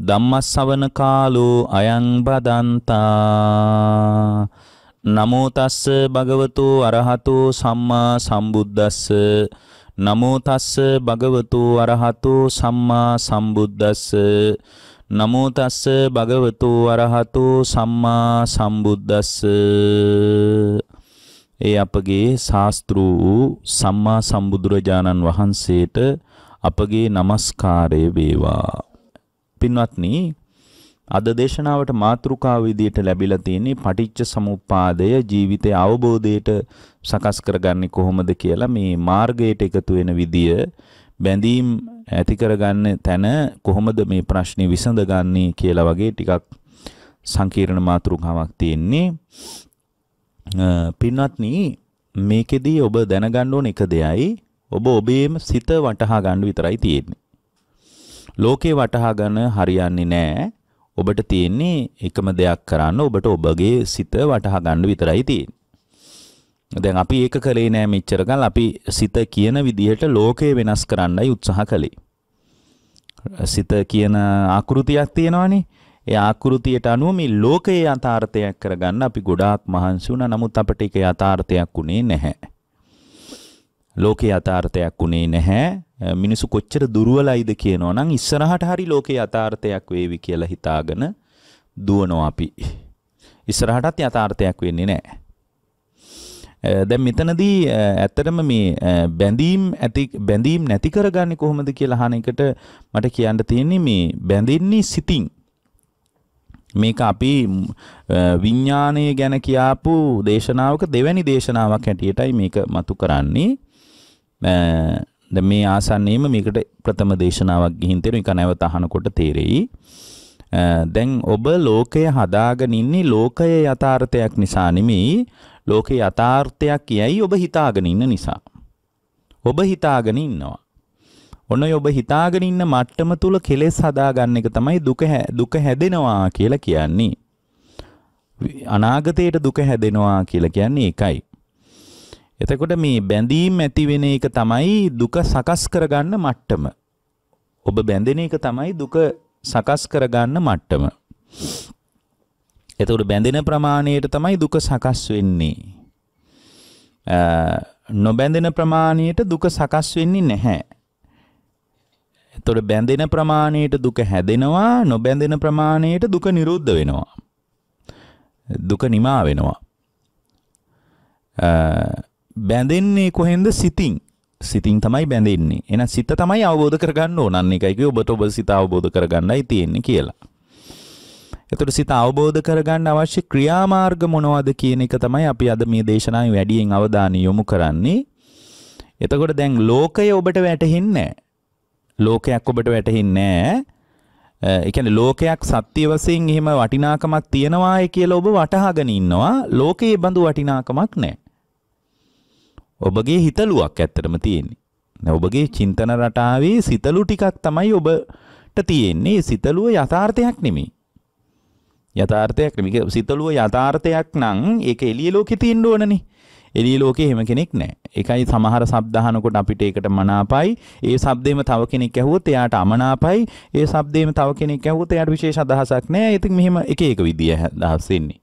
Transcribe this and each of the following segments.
ධම්මස්සවන කාලෝ අයං බදන්තා නමෝ තස්ස භගවතු අරහතු සම්මා සම්බුද්දස්ස නමෝ තස්ස භගවතු අරහතු සම්මා සම්බුද්දස්ස නමෝ තස්ස භගවතු අරහතු සම්මා සම්බුද්දස්ස ඒ අපගේ ශාස්ත්‍රු වූ සම්මා සම්බුදුරජාණන් වහන්සේට අපගේ নমස්කාරය වේවා පින්වත්නි අද දේශනාවට මාතෘකාව විදියට ලැබිලා තියෙන්නේ පටිච්ච සමුප්පාදය ජීවිතය අවබෝධයට සකස් කරගන්නේ කොහොමද කියලා මේ මාර්ගයට එකතු වෙන විදිය බැඳීම් ඇති කරගන්න තැන කොහොමද මේ ප්‍රශ්නේ විසඳගන්නේ කියලා වගේ ටිකක් සංකීර්ණ මාතෘකාවක් තියෙන්නේ පින්වත්නි මේකෙදී ඔබ දැනගන්න ඕන එක දෙයයි ඔබ ඔබේම සිත වටහා ගන්න විතරයි තියෙන්නේ ලෝකේ වටහා ගන්න හරියන්නේ නැහැ. ඔබට තියෙන්නේ එකම දෙයක් කරන්න ඔබට ඔබගේ සිත වටහා ගන්න විතරයි තියෙන්නේ. දැන් අපි ඒක කළේ නෑ මෙච්චර ගාල් අපි සිත කියන විදිහට ලෝකය වෙනස් කරන්නයි උත්සාහ කළේ. සිත කියන ආකෘතියක් තියෙනවනේ. ඒ ආකෘතියට අනුව මේ ලෝකයේ යථාර්ථයක් කරගන්න අපි ගොඩාක් මහන්සි වුණා. නමුත් අපිට ඒක යථාර්ථයක් උනේ නැහැ. ලෝකයේ යථාර්ථයක් උනේ නැහැ. මිනිසු කොච්චර දුර්වලයිද කියනවා නම් ඉස්සරහට හරි ලෝකේ යථාර්ථයක් වේවි කියලා හිතාගෙන දුවනවා අපි. ඉස්සරහටත් යථාර්ථයක් වෙන්නේ නැහැ. දැන් මෙතනදී ඇත්තටම මේ බැඳීම් ඇති බැඳීම් නැති කරගන්නේ කොහොමද කියලා අහන එකට මට කියන්න තියෙන්නේ මේ බැඳෙන්නේ සිතින්. මේක අපි විඤ්ඤාණය ගැන කියාපු දේශනාවක දෙවැනි දේශනාවක් හැටියටයි මේක මතු කරන්නේ. දැන් මේ ආසන්නයේම මේකට ප්‍රථම දේශනාවක් ගිහින් තියෙන එක නැවත අහනකොට තේරෙයි. දැන් ඔබ ලෝකය හදාගෙන ඉන්නේ ලෝකයේ යථාර්ථයක් නිසා නෙමෙයි ලෝකේ යථාර්ථයක් කියයි ඔබ හිතාගෙන ඉන්න නිසා. ඔබ හිතාගෙන ඉන්නවා. ඔන්න ඔබ හිතාගෙන ඉන්න මට්ටම තුල කෙලෙස් හදාගන්න එක තමයි දුක දුක හැදෙනවා කියලා කියන්නේ. අනාගතයට දුක හැදෙනවා කියලා කියන්නේ ඒකයි. එතකොට මේ බැඳීම් ඇතිවෙන එක තමයි දුක සකස් කරගන්න මට්ටම. ඔබ බැඳෙන එක තමයි දුක සකස් කරගන්න මට්ටම. එතකොට බැඳෙන ප්‍රමාණයට තමයි දුක සකස් වෙන්නේ. නොබැඳෙන ප්‍රමාණයට දුක සකස් වෙන්නේ නැහැ. එතකොට බැඳෙන ප්‍රමාණයට දුක හැදෙනවා, නොබැඳෙන ප්‍රමාණයට දුක නිරුද්ධ වෙනවා. දුක නිමා වෙනවා. බැඳෙන්නේ කොහෙන්ද සිතින් සිතින් තමයි බැඳෙන්නේ එහෙනම් සිත තමයි අවබෝධ කරගන්න ඕනන් එකයි කිය ඔබට ඔබ සිත අවබෝධ කරගන්නයි තියෙන්නේ කියලා. එතකොට සිත අවබෝධ කරගන්න අවශ්‍ය ක්‍රියාමාර්ග මොනවද කියන එක තමයි අපි අද මේ දේශනාවේ වැඩියෙන් අවධානය යොමු කරන්නේ. එතකොට දැන් ලෝකය ඔබට වැටහෙන්නේ ලෝකයක් ඔබට වැටහෙන්නේ නැහැ. එකන ලෝකයක් සත්‍ය වසයෙන් එහෙම වටිනාකමක් තියෙනවාය කියලා ඔබ වටහාගෙන ඉන්නවා ලෝකයේ බඳු වටිනාකමක් නෑ. ඔබගේ හිතලුවක් ඇත්තටම තියෙන්නේ. දැන් ඔබගේ චින්තන රටාවේ සිතලු ටිකක් තමයි ඔබට තියෙන්නේ. සිතලුව යථාර්ථයක් නෙමෙයි. යථාර්ථයක් නෙමෙයි. සිතලුව යථාර්ථයක් නම් ඒක එළිය ලෝකේ තියෙන්න ඕනනේ. එළිය ලෝකේ හැම කෙනෙක් නැහැ. ඒකයි සමහර ශබ්ද අහනකොට අපිට ඒකට මනාපයි. ඒ ශබ්දෙම තව කෙනෙක් ඇහුවොත් එයාට අමනාපයි. ඒ ශබ්දෙම තව කෙනෙක් ඇහුවොත් එයාට විශේෂ අදහසක් නැහැ. ඉතින් මෙහෙම එක එක විදිය අදහස් එන්නේ.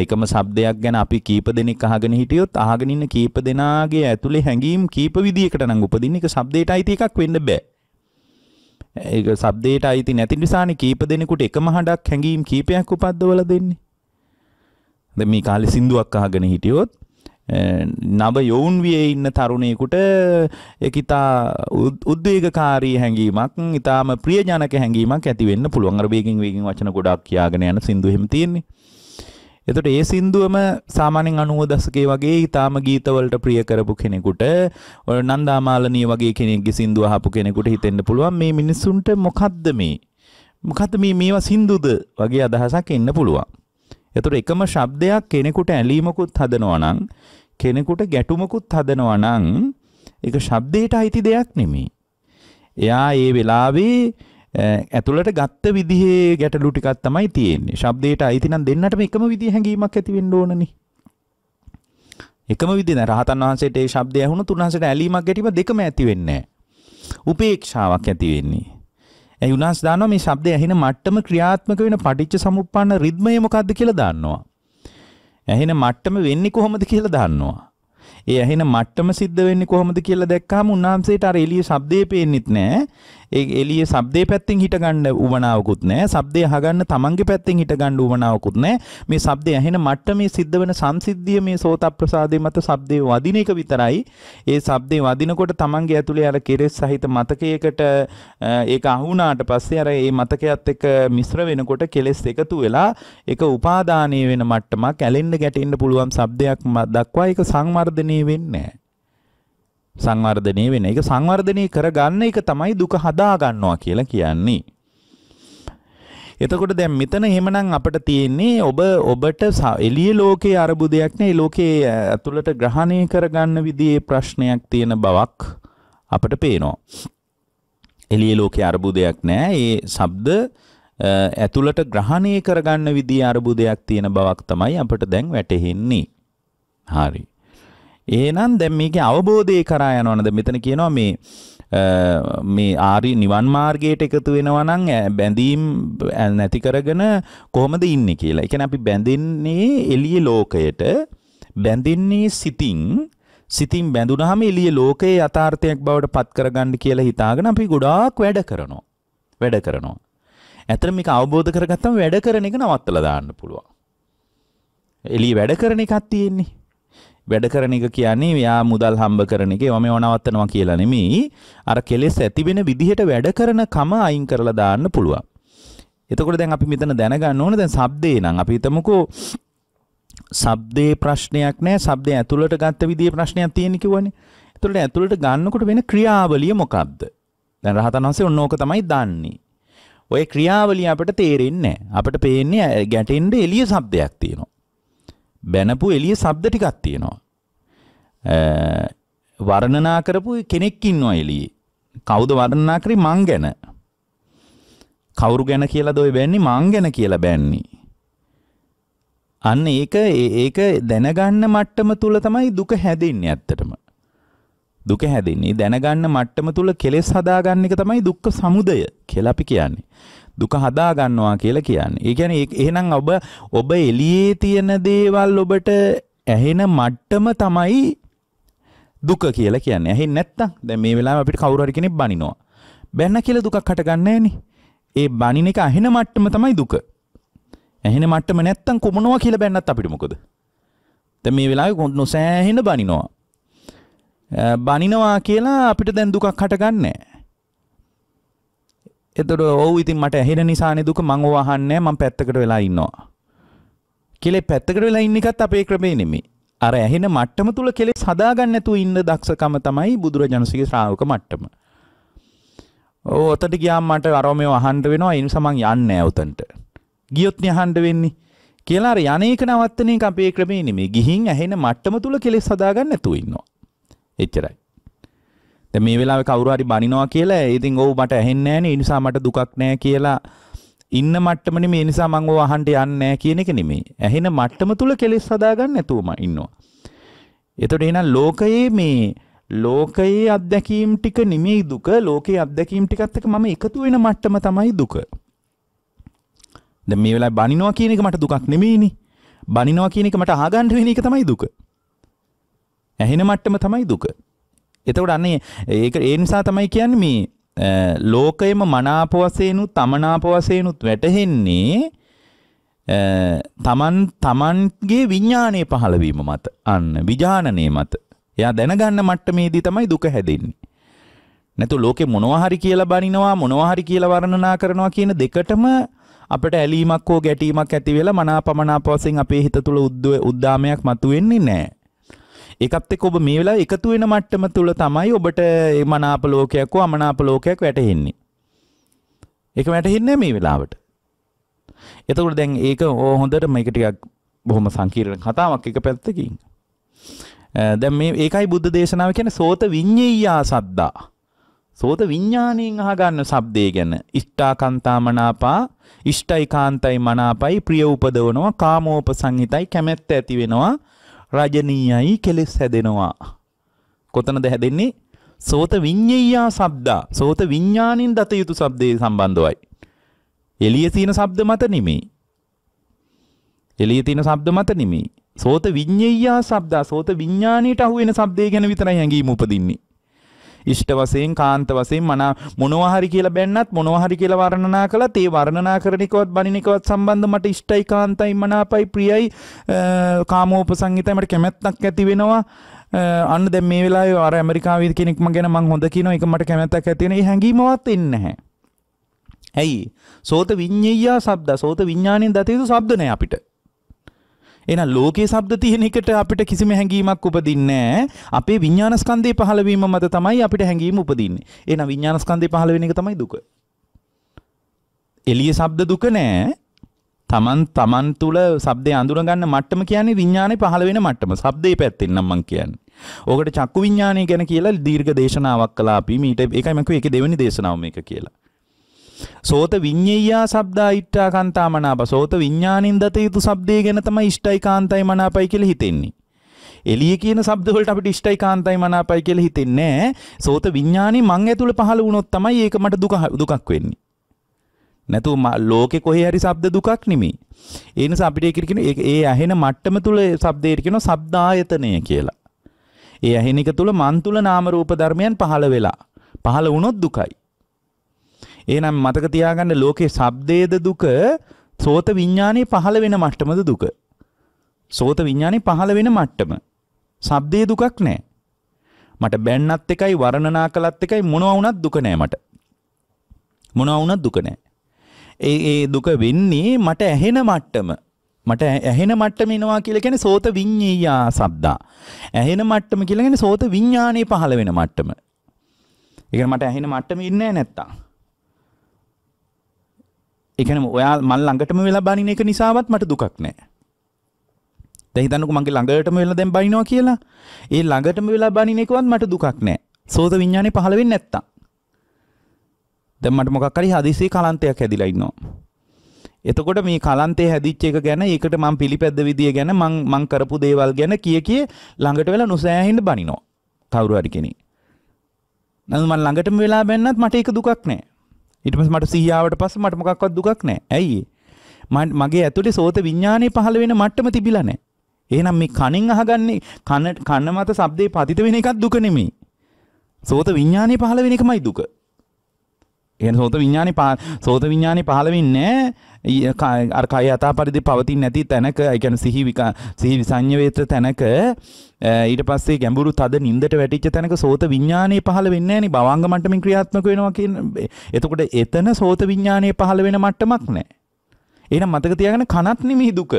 ඒකම શબ્දයක් ගැන අපි කීප දෙනෙක් අහගෙන හිටියොත් අහගෙන ඉන්න කීප දෙනාගේ ඇතුලේ හැඟීම් කීප විදියකට නම් උපදින්න ඒක શબ્දයට අයිති එකක් වෙන්න බෑ. ඒක શબ્දයට අයිති නැති නිසානේ කීප දෙනෙකුට එකම හඬක් හැඟීම් කීපයක් උපද්දවලා දෙන්නේ. දැන් මේ කාලේ සින්දුවක් අහගෙන හිටියොත් නව යොවුන් වියේ ඉන්න තරුණයෙකුට ඒකිතා උද්වේගකාරී හැඟීමක්, ඊටාම ප්‍රියජනක හැඟීමක් ඇති වෙන්න පුළුවන්. අර වේගින් වේගින් වචන ගොඩක් කියාගෙන යන සින්දු එහෙම තියෙන්නේ. එතට ඒ සින්දුවම සාමානෙන් අනුව දසකේ වගේ ඉතාම ගීතවලට ප්‍රිය කරපු කෙනෙකුට ඔය නන්දාමාලනී වගේ කෙනෙක්ගේ සින්දුව අහපු කෙනෙකුට හිතෙන්න පුළුවන් මේ මිනිස්සුන්ට මොකද්ද මේ මොකද්ද මේ මේවා සින්දුද වගේ අදහසක් එන්න පුළුවන්. එතකොට එකම ශබ්දයක් කෙනෙකුට ඇලීමකුත් හදනවා කෙනෙකුට ගැටුමකුත් හදනවා නම් ඒක ශබ්දයට අයිති දෙයක් නෙමෙයි. එයා ඒ වෙලාවේ ඇතුළට ගත්ත විදිහේ ගැටලු ටිකක් තමයි තියෙන්නේ. ශබ්දයට අයිති නම් දෙන්නටම එකම විදිහ හැඟීමක් ඇති වෙන්න ඕනනේ. එකම විදිහ නෑ. රහතන් වහන්සේට ඒ ශබ්දය ඇහුණොත් උන්වහන්සේට ඇලීමක් ගැටීම දෙකම ඇති වෙන්නේ නෑ. උපේක්ෂාවක් ඇති වෙන්නේ. ඒ උන්වහන්සේ දානවා මේ ශබ්දය ඇහෙන මට්ටම ක්‍රියාත්මක වෙන පටිච්ච සමුප්පන්න රිද්මය මොකද්ද කියලා දාන්නවා. ඇහෙන මට්ටම වෙන්නේ කොහොමද කියලා දාන්නවා. ඒ ඇහෙන මට්ටම සිද්ධ වෙන්නේ කොහොමද කියලා දැක්කහම උන්වහන්සේට අර එළිය ශබ්දේ පේන්නෙත් නෑ. ඒ එළියේ ශබ්දේ පැත්තෙන් හිටගන්න උවමනාවකුත් නැහැ. ශබ්දේ අහගන්න තමන්ගේ පැත්තෙන් හිටගන්න උවමනාවකුත් නැහැ. මේ ශබ්දේ ඇහෙන මට්ටමේ සිද්ධ වෙන සංසිද්ධිය මේ සෝතප්‍රසාදේ මත ශබ්දේ වදින එක විතරයි. ඒ ශබ්දේ වදිනකොට තමන්ගේ ඇතුලේ අර කෙලෙස් සහිත මතකයකට ඒක අහුණාට පස්සේ අර ඒ මතකයත් එක්ක මිශ්‍ර වෙනකොට කෙලෙස් එකතු වෙලා ඒක උපාදානීය වෙන මට්ටමක් ඇලෙන්න ගැටෙන්න පුළුවන් ශබ්දයක් දක්වා ඒක සංවර්ධනය වෙන්නේ නැහැ. සංවර්ධනය වෙන එක සංවර්ධනය කරගන්න එක තමයි දුක හදා ගන්නවා කියලා කියන්නේ. එතකොට දැන් මෙතන එහෙමනම් අපිට තියෙන්නේ ඔබ ඔබට එළිය ලෝකයේ අරබුදයක් නේ ලෝකයේ ඇතුළට ග්‍රහණය කරගන්න විදිහේ ප්‍රශ්නයක් තියෙන බවක් අපිට පේනවා. එළිය ලෝකයේ අරබුදයක් නෑ. ඒ ශබ්ද ඇතුළට ග්‍රහණය කරගන්න විදිහේ අරබුදයක් තියෙන බවක් තමයි අපිට දැන් වැටහෙන්නේ. හරි. ඒනම් දැන් මේක අවබෝධය කරා යනවනද මෙතන කියනවා මේ මේ ආරි නිවන් මාර්ගයට එකතු වෙනවා නම් බැඳීම් නැති කරගෙන කොහොමද ඉන්නේ කියලා. ඒ කියන්නේ අපි බැඳෙන්නේ එළියේ ලෝකයට බැඳෙන්නේ සිතින් සිතින් බැඳුනහම එළියේ ලෝකයේ යථාර්ථයක් බවට පත් කරගන්න කියලා හිතාගෙන අපි ගොඩාක් වැඩ කරනවා. වැඩ කරනවා. ඇත්තට මේක අවබෝධ කරගත්තම වැඩ කරන එක නවත්තලා දාන්න පුළුවන්. එළියේ වැඩ කරන එකක් තියෙන්නේ. වැඩ කරන එක කියන්නේ එයා මුදල් හම්බ කරන එක ඒවා මේ නවත්තනවා කියලා නෙමෙයි අර කෙලෙස් ඇති වෙන විදිහට වැඩ කරන කම අයින් කරලා දාන්න පුළුවන්. එතකොට දැන් අපි මෙතන දැනගන්න ඕන දැන් shabdේ නම් අපි හිතමුකෝ shabdේ ප්‍රශ්නයක් නැහැ shabdේ ඇතුළට ගත්ත විදිහේ ප්‍රශ්නයක් තියෙන කිව්වනේ. එතකොට ඇතුළට ගන්නකොට වෙන ක්‍රියාවලිය මොකක්ද? දැන් රහතන් වහන්සේ ඔන්න ඕක තමයි දන්නේ. ඔය ක්‍රියාවලිය අපිට තේරෙන්නේ නැහැ. අපිට පේන්නේ ගැටෙන්න එළිය shabdයක් තියෙනවා. බැනපු එළිය ශබ්ද ටිකක් තියෙනවා. වර්ණනා කරපු කෙනෙක් ඉන්නවා එළියේ. කවුද වර්ණනා කරේ මං ගැන? කවුරු ගැන කියලාද ඔය බෑන්නේ මං ගැන කියලා බෑන්නේ. අන්න ඒක ඒක දැනගන්න මට්ටම තුල තමයි දුක හැදෙන්නේ ඇත්තටම. දුක හැදෙන්නේ දැනගන්න මට්ටම තුල කෙලෙස් හදාගන්න එක තමයි දුක්ඛ සමුදය කියලා අපි කියන්නේ. දුක හදා ගන්නවා කියලා කියන්නේ. ඒ කියන්නේ එහෙනම් ඔබ ඔබ එළියේ තියෙන දේවල් ඔබට ඇහෙන මට්ටම තමයි දුක කියලා කියන්නේ. ඇහෙන්නේ නැත්තම් දැන් මේ වෙලාවේ අපිට කවුරු හරි කෙනෙක් බනිනවා. බැන්න කියලා දුකක් හටගන්නේ ඒ බනින එක ඇහෙන මට්ටම තමයි දුක. ඇහෙන මට්ටම නැත්තම් කොමනවා කියලා බැන්නත් අපිට මොකද? දැන් මේ වෙලාවේ නොසෑහෙන බනිනවා. බනිනවා කියලා අපිට දැන් දුකක් හටගන්නේ නැහැ. එතකොට ඔව් ඉතින් මට ඇහෙන නිසානේ දුක මං ඕව අහන්නේ මං පැත්තකට වෙලා ඉන්නවා. කෙලෙස් පැත්තකට වෙලා ඉන්න එකත් අපේ ක්‍රමේ නෙමෙයි. අර ඇහෙන මට්ටම තුල කෙලෙස් හදාගන්න නැතුව ඉන්න දක්ෂකම තමයි බුදුරජාණන්සේගේ ශ්‍රාවක මට්ටම. ඕ ඔතට ගියාම මට අරව මේව අහන්න වෙනවා ඒ නිසා මං යන්නේ නැහැ උතන්ට. ගියොත් නේ අහන්න වෙන්නේ. කියලා අර යන්නේක නවත්තන එක අපේ ක්‍රමේ නෙමෙයි. ගිහින් ඇහෙන මට්ටම තුල කෙලෙස් හදාගන්න නැතුව ඉන්නවා. එච්චරයි. දැන් මේ වෙලාවේ කවුරු හරි බනිනවා කියලා ඉතින් ඔව් මට ඇහෙන්නේ නැහැ නේ ඒ නිසා මට දුකක් නැහැ කියලා ඉන්න මට්ටමනේ මේ නිසා මම ඔය අහන්න යන්නේ නැහැ කියන එක නෙමෙයි. ඇහෙන මට්ටම තුල කෙලෙස් හදාගන්න නැතුවම ඉන්නවා. එතකොට එහෙනම් ලෝකයේ මේ ලෝකයේ අත්දැකීම් ටික නෙමෙයි දුක. ලෝකයේ අත්දැකීම් ටිකත් එක්ක මම එකතු වෙන මට්ටම තමයි දුක. දැන් මේ වෙලාවේ බනිනවා කියන එක මට දුකක් නෙමෙයිනේ. බනිනවා කියන එක මට අහගන්න වෙන එක තමයි දුක. ඇහෙන මට්ටම තමයි දුක. එතකොට අන්නේ ඒක ඒ නිසා තමයි කියන්නේ මේ ලෝකයේම මනාප වශයෙන්ුත් තමනාප වශයෙන්ුත් වැටහෙන්නේ තමන් තමන්ගේ විඥානයේ පහළවීම මත අන්න විඥානනයේ මත එයා දැනගන්න මට්ටමේදී තමයි දුක හැදෙන්නේ නැතු ලෝකෙ මොනවා හරි කියලා බනිනවා මොනවා හරි කියලා වර්ණනා කරනවා කියන දෙකටම අපට ඇලීමක් හෝ ගැටීමක් ඇති වෙලා මනාපමනාප වශයෙන් අපේ හිත තුළ උද්දාමයක් මතුවෙන්නේ නැහැ එකත් එක්ක ඔබ මේ වෙලාවේ එකතු වෙන මට්ටම තුල තමයි ඔබට මනාප ලෝකයක් හෝ අමනාප ලෝකයක් වැටහෙන්නේ. ඒක වැටහෙන්නේ මේ වෙලාවට. එතකොට දැන් ඒක හොඳට මේක ටිකක් බොහොම සංකීර්ණ කතාවක් එක පැත්තකින්. දැන් මේ ඒකයි බුද්ධ දේශනාව කියන්නේ සෝත විඤ්ඤීයා සද්දා. සෝත විඤ්ඤාණයෙන් අහගන්න ශබ්දේ ගැන. ඉෂ්ඨාකාන්තා මනාපා, ඉෂ්ඨයි කාන්තයි මනාපයි ප්‍රිය උපදවනවා, කාමෝපසංහිතයි කැමැත්ත ඇති වෙනවා. රජනීයයි කෙලෙස් හැදෙනවා. කොතනද හැදෙන්නේ? සෝත විඤ්ඤයා සබ්දා. සෝත විඥානින් දත යුතු shabdේ සම්බන්ධවයි. එළිය තියෙන shabd මත නෙමෙයි. එළිය තියෙන shabd මත නෙමෙයි. සෝත විඤ්ඤයා සබ්දා. සෝත විඥානීට අහු වෙන shabdේ ගැන විතරයි හැඟීම උපදින්නේ. ඉෂ්ට වශයෙන් කාන්ත වශයෙන් මන මොනවා හරි කියලා බැන්නත් මොනවා හරි කියලා වර්ණනා කළත් ඒ වර්ණනා කරන එකවත් බණින එකවත් සම්බන්ධ මට ඉෂ්ටයි කාන්තයි මනාපයි ප්‍රියයි කාමෝපසංගිතයි මට කැමැත්තක් ඇති වෙනවා අන්න දැන් මේ වෙලාවේ අර ඇමරිකාවේ කෙනෙක්ම ගැන මං හොඳ කියනවා ඒක මට කැමැත්තක් ඇති වෙන ඒ හැඟීමවත් එන්නේ නැහැ. ඇයි? සෝත විඤ්ඤය ශබ්ද සෝත විඥාණයෙන් දත යුතු ශබ්ද නැහැ අපිට. එහෙනම් ලෝකයේ ශබ්ද තියෙන එකට අපිට කිසිම හැඟීමක් උපදින්නේ අපේ විඥානස්කන්ධේ පහළවීම මත තමයි අපිට හැඟීම උපදින්නේ. එහෙනම් විඥානස්කන්ධේ පහළ වෙන එක තමයි දුක. එළියේ ශබ්ද දුක නෑ. Taman taman තුල ශබ්දේ අඳුර ගන්න මට්ටම කියන්නේ විඥානේ පහළ වෙන මට්ටම. ශබ්දේ පැත්තෙන් නම් මං කියන්නේ. ඕකට චක්කු විඥානය ගැන කියලා දීර්ඝ දේශනාවක් කළා අපි. මීට ඒකයි මම කිව්වේ ඒකේ දෙවෙනි දේශනාව මේක කියලා. සෝත විඤ්ඤයා සබ්දායිට්ඨා කාන්තා මනාප සෝත විඥානින් දත යුතු shabdේ ගැන තමයි ඉෂ්ටයි කාන්තයි මනාපයි කියලා හිතෙන්නේ. එළිය කියන shabd වලට අපිට ඉෂ්ටයි කාන්තයි මනාපයි කියලා හිතෙන්නේ නැහැ. සෝත විඥානි මං ඇතුළේ පහළ වුණොත් තමයි ඒක මට දුක දුකක් වෙන්නේ. නැතු ලෝකෙ කොහේ හරි shabd දුකක් නෙමෙයි. ඒ නිසා අපිට ඒක කියන ඒ ඇහෙන මට්ටම තුල shabdේට කියන shabdායතනය කියලා. ඒ ඇහෙන එක තුල මන් තුල නාම රූප ධර්මයන් පහළ වෙලා. පහළ වුණොත් දුකයි. එහෙනම් මතක තියාගන්න ලෝකේ ශබ්දයේද දුක සෝත විඥානේ පහළ වෙන මට්ටමද දුක. සෝත විඥානේ පහළ වෙන මට්ටම. ශබ්දයේ දුකක් නැහැ. මට බැන්නත් එකයි වර්ණනා කළත් එකයි මොනවා වුණත් දුක නැහැ මට. මොනවා වුණත් දුක නැහැ. ඒ ඒ දුක වෙන්නේ මට ඇහෙන මට්ටම. මට ඇහෙන මට්ටම එනවා කියලා කියන්නේ සෝත විඤ්ඤීයා සබ්දා. ඇහෙන මට්ටම කියලා කියන්නේ සෝත විඥානේ පහළ වෙන මට්ටම. ඒ කියන්නේ මට ඇහෙන මට්ටම ඉන්නේ නැත්තම්. එකන ඔයා මල් ළඟටම වෙලා බනින එක නිසාවත් මට දුකක් නෑ දැහිතන්නක මගේ ළඟටම වෙලා දැම් බනිනවා කියලා ඒ ළඟටම වෙලා බනින එකවත් මට දුකක් නෑ සෝත විඤ්ඥානය පහලවෙන්න නැත්තම් දැමට මොකක්කරි හදිසේ කලන්තයක් හැදිලයින්නවා එතකොට මේ කලන්තේ හැදිච්ච එක ගැන ඒකට මං පිළිපැද්ද විදිය ගැන මං මං කරපු දේවල් ගැන කිය කිය ළඟට වෙලා නොසෑහෙන්න බනිනවා කවුරු හරි කෙනෙක්. නමුත් මං ළඟටම වෙලා බැන්නත් මට ඒක දුකක් නෑ. ඉටපස් මට සීයාාවට පස්ස මට මොකක්වත් දුකක් නෑ ඇයි මගේ ඇතුළේ සෝත විඤ්ඥානය පහළ වෙන මට්ටම තිබිලනෑ ඒනම් මේ කණින් අහගන්නේ කන්න කන්න මත සබ්දේ පතිත වෙන එකත් දුකනෙමේ සෝත විඤ්ඥානය පහළ වෙන එකමයි දුක එන සෝත විඤ්ඥානි පා සෝත විඤ්ඥානි පහලවෙන්නේ අර්කය අතා පරිදි පවතින් නැති තැනක එකන සිහිවිකා සිහි විසං්ඥවේත්‍ර තැනක ඊට පස්සේ ගැඹුරු තද නින්දට වැටිච්ච තැනක සෝත විඤ්ඥානය පහල වෙන්න නි බවංග මටමින් ක්‍රියාත්මක වෙනවා එතකොට එතන සෝත විඤ්ඥානය පහල වෙන මට්ටමක් නෑ. එනම් මතක තියගෙන කනත් නෙමෙහි දුක.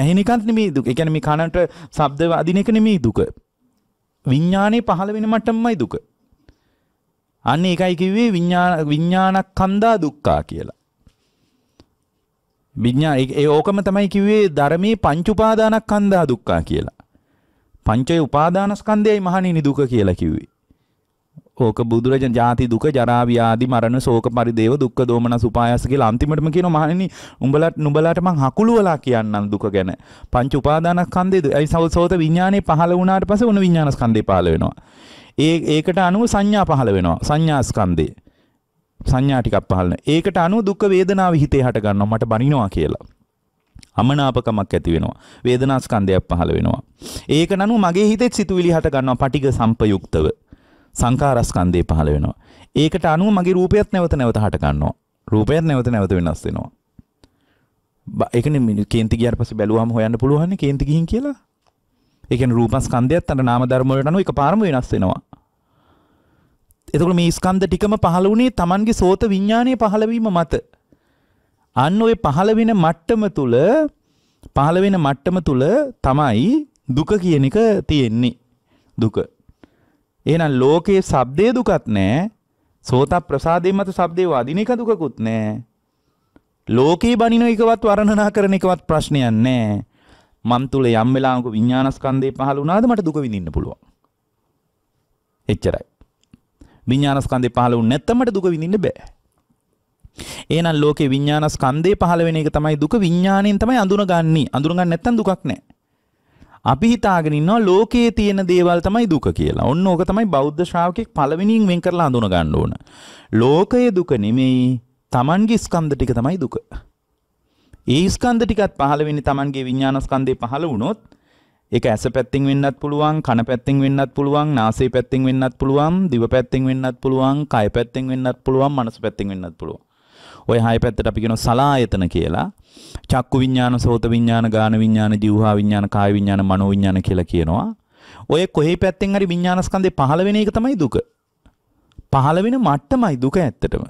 ඇහෙනිකත් නෙමෙහි දුක. ඒ කියන්නේ මේ කනට ශබ්ද වදින එක නෙමෙහි දුක. විඥානේ පහළ වෙන මට්ටමයි දුක. අන්න ඒකයි කිව්වේ විඥාන විඥානස්කන්ධා දුක්ඛා කියලා. විඥා ඒ ඕකම තමයි කිව්වේ ධර්මයේ පංච උපාදානස්කන්ධා දුක්ඛා කියලා. පංචේ උපාදානස්කන්ධයයි මහණෙනි දුක කියලා කිව්වේ. ඕක බුදුරජාණන් ජාති දුක ජරා ව්‍යාධි මරණ ශෝක පරිදේව දුක්ඛ දෝමන සුපායස කියලා අන්තිමටම කියනවා මහණෙනි උඹලට නුඹලට මං හකුළුවලා කියන්නම් දුක ගැන පංච උපාදානස්කන්ධේ ඒ සෝත විඥානේ පහළ වුණාට පස්සේ උන විඥානස්කන්ධේ පහළ වෙනවා ඒ ඒකට අනුව සංඥා පහළ වෙනවා. සංඥාස්කන්ධේ. සංඥා ටිකක් පහළ ඒකට අනුව දුක් වේදනාව හිතේ හට ගන්නවා. මට බනිනවා කියලා. අමනාපකමක් ඇති වෙනවා. වේදනා ස්කන්ධයක් පහළ වෙනවා. ඒක නනු මගේ හිතෙත් සිතුවිලි හට ගන්නවා පටිඝ සම්පයුක්තව. සංඛාර ස්කන්ධය පහළ වෙනවා. ඒකට අනුව මගේ රූපයත් නැවත නැවත හට ගන්නවා. රූපයත් නැවත නැවත වෙනස් වෙනවා. ඒකනේ කේන්ති ගියාට පස්සේ බැලුවාම හොයන්න පුළුවන් නේ කේන්ති ගිහින් කියලා. ඒ කියන්නේ රූපස්කන්ධයත් අර නාම ධර්ම වලට අනුව එකපාරම වෙනස් වෙනවා. එතකොට මේ ස්කන්ධ ටිකම පහළ වුණේ Tamanගේ සෝත විඥානයේ පහළවීම මත. අන්න ওই පහළ වෙන මට්ටම තුල පහළ වෙන මට්ටම තුල තමයි දුක කියන එක තියෙන්නේ. දුක. එහෙනම් ලෝකයේ shabdේ දුකත් නැහැ. සෝත ප්‍රසාදේ මත shabdේ වදින එක දුකකුත් නැහැ. ලෝකේ බණින එකවත් වර්ණනා කරන එකවත් ප්‍රශ්නයක් නැහැ. මන් තුල යම් වෙලාවක විඥානස්කන්ධේ පහළ වුණාද මට දුක විඳින්න පුළුවන්. එච්චරයි. විඥානස්කන්ධේ පහළ වුණ නැත්නම් මට දුක විඳින්න බෑ. එහෙනම් ලෝකේ විඥානස්කන්ධේ පහළ වෙන එක තමයි දුක විඥාණයෙන් තමයි අඳුනගන්නේ. අඳුනගන්න නැත්නම් දුකක් නෑ. අපි හිතාගෙන ඉන්නවා ලෝකයේ තියෙන දේවල් තමයි දුක කියලා. ඔන්න ඕක තමයි බෞද්ධ ශ්‍රාවකෙක් පළවෙනියෙන් වෙන් කරලා හඳුන ගන්න ඕන. ලෝකයේ දුක නෙමෙයි, Tamanගේ ස්කන්ධ ටික තමයි දුක. ඒ ස්කන්ධ ටිකත් පහළ වෙන්නේ Tamanගේ විඥානස්කන්ධේ පහළ වුණොත් ඒක ඇස පැත්තෙන් වෙන්නත් පුළුවන් කන පැත්තෙන් වෙන්නත් පුළුවන් නාසය පැත්තෙන් වෙන්නත් පුළුවන් දිව පැත්තෙන් වෙන්නත් පුළුවන් කය පැත්තෙන් වෙන්නත් පුළුවන් මනස පැත්තෙන් වෙන්නත් පුළුවන් ඔය හය පැත්තට අපි කියනවා සලායතන කියලා චක්කු විඥාන සෝත විඥාන ගාන විඥාන ජීවහා විඥාන කාය විඥාන මනෝ විඥාන කියලා කියනවා ඔය කොහේ පැත්තෙන් හරි විඥානස්කන්ධේ පහළ වෙන එක තමයි දුක පහළ වෙන මට්ටමයි දුක ඇත්තටම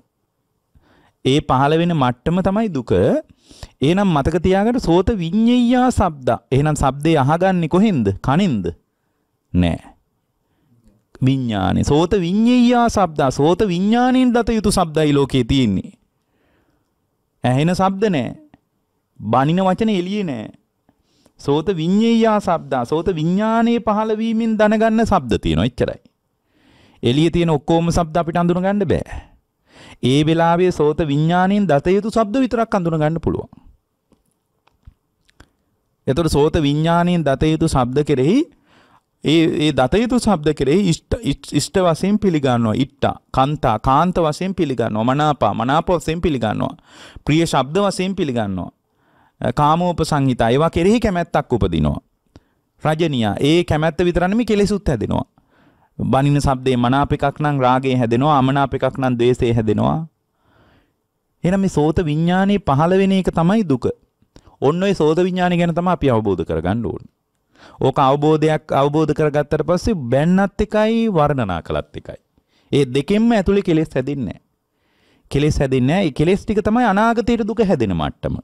ඒ පහළ වෙන මට්ටම තමයි දුක. එහෙනම් මතක තියාගන්න සෝත විඤ්ඤයා ශබ්ද. එහෙනම් ශබ්දේ අහගන්නේ කොහෙන්ද? කනින්ද? නෑ. විඥානේ. සෝත විඤ්ඤයා ශබ්ද. සෝත විඥාණයෙන් දත යුතු ශබ්දයි ලෝකේ තියෙන්නේ. ඇහෙන ශබ්ද නෑ. බනින වචන එළියේ නෑ. සෝත විඤ්ඤයා ශබ්දා සෝත විඥානයේ පහළවීමෙන් දැනගන්න ශබ්ද තියෙනවා එච්චරයි. එළියේ තියෙන ඔක්කොම ශබ්ද අපිට අඳුනගන්න බෑ. ඒ වෙලාවේ සෝත විඥාණයෙන් දත යුතු ශබ්ද විතරක් අඳුන ගන්න පුළුවන්. එතකොට සෝත විඥාණයෙන් දත යුතු ශබ්ද කෙරෙහි ඒ ඒ දත යුතු ශබ්ද කෙරෙහි ඉෂ්ට ඉෂ්ට වශයෙන් පිළිගන්නවා. ඉට්ටා, කාන්තා, කාන්ත වශයෙන් පිළිගන්නවා. මනාපා, මනාප වශයෙන් පිළිගන්නවා. ප්‍රිය ශබ්ද වශයෙන් පිළිගන්නවා. කාමෝප සංහිතා ඒවා කෙරෙහි කැමැත්තක් උපදිනවා. රජනියා ඒ කැමැත්ත විතරනේ මේ කෙලෙසුත් හැදෙනවා. බනින ශබ්දේ මනාප එකක් නම් රාගය හැදෙනවා අමනාප එකක් නම් ද්වේෂය හැදෙනවා එහෙනම් මේ සෝත විඥානේ පහළ වෙන එක තමයි දුක ඔන්න ඔය සෝත විඥානේ ගැන තමයි අපි අවබෝධ කරගන්න ඕන ඕක අවබෝධයක් අවබෝධ කරගත්තට පස්සේ බැන්නත් එකයි වර්ණනා කළත් එකයි ඒ දෙකෙන්ම ඇතුලේ කෙලෙස් හැදෙන්නේ කෙලෙස් හැදෙන්නේ නැහැ. ඒ කෙලෙස් ටික තමයි අනාගතයට දුක හැදෙන මට්ටම.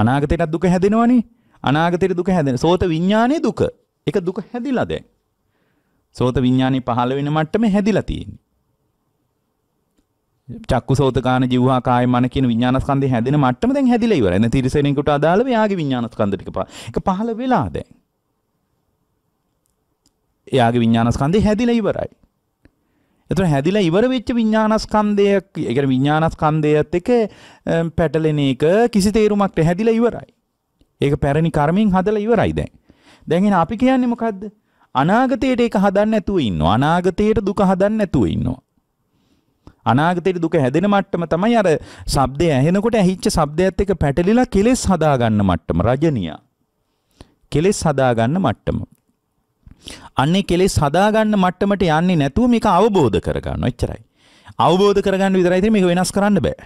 අනාගතයට දුක හැදෙනවනේ. අනාගතයට දුක හැදෙන. සෝත විඥානයේ දුක. ඒක දුක හැදිලා දැන්. සෝත විඥානේ පහළ වෙන මට්ටමේ හැදිලා තියෙන්නේ. චක්කු සෝත කාන ජීවහා කාය මන කියන විඥානස්කන්ධය හැදෙන මට්ටම දැන් හැදිලා ඉවරයි. දැන් තිරසෙනෙකුට අදාළව එයාගේ විඥානස්කන්ධ ටික ඒක පහළ වෙලා දැන්. එයාගේ විඥානස්කන්ධය හැදිලා ඉවරයි. එතන හැදිලා ඉවර වෙච්ච විඥානස්කන්ධය, ඒ කියන්නේ විඥානස්කන්ධයත් එක පැටලෙන එක කිසි තේරුමක් නැහැ. හැදිලා ඉවරයි. ඒක පැරණි කර්මෙන් හදලා ඉවරයි දැන්. දැන් එන අපි කියන්නේ මොකද්ද? අනාගතයට ඒක හදන්න ඇතුව ඉන්නවා. අනාගතයට දුක හදන්න ඇතුව ඉන්නවා. අනාගතයට දුක හැදෙන මට්ටම තමයි අර ශබ්දය ඇහෙනකොට ඇහිච්ච ශබ්දයත් එක්ක පැටලිලා කෙලෙස් හදාගන්න මට්ටම රජනියා. කෙලෙස් හදාගන්න මට්ටම. අන්නේ කෙලෙස් හදාගන්න මට්ටමට යන්නේ නැතුව මේක අවබෝධ කරගන්න එච්චරයි. අවබෝධ කරගන්න විතරයි තියෙන්නේ මේක වෙනස් කරන්න බෑ.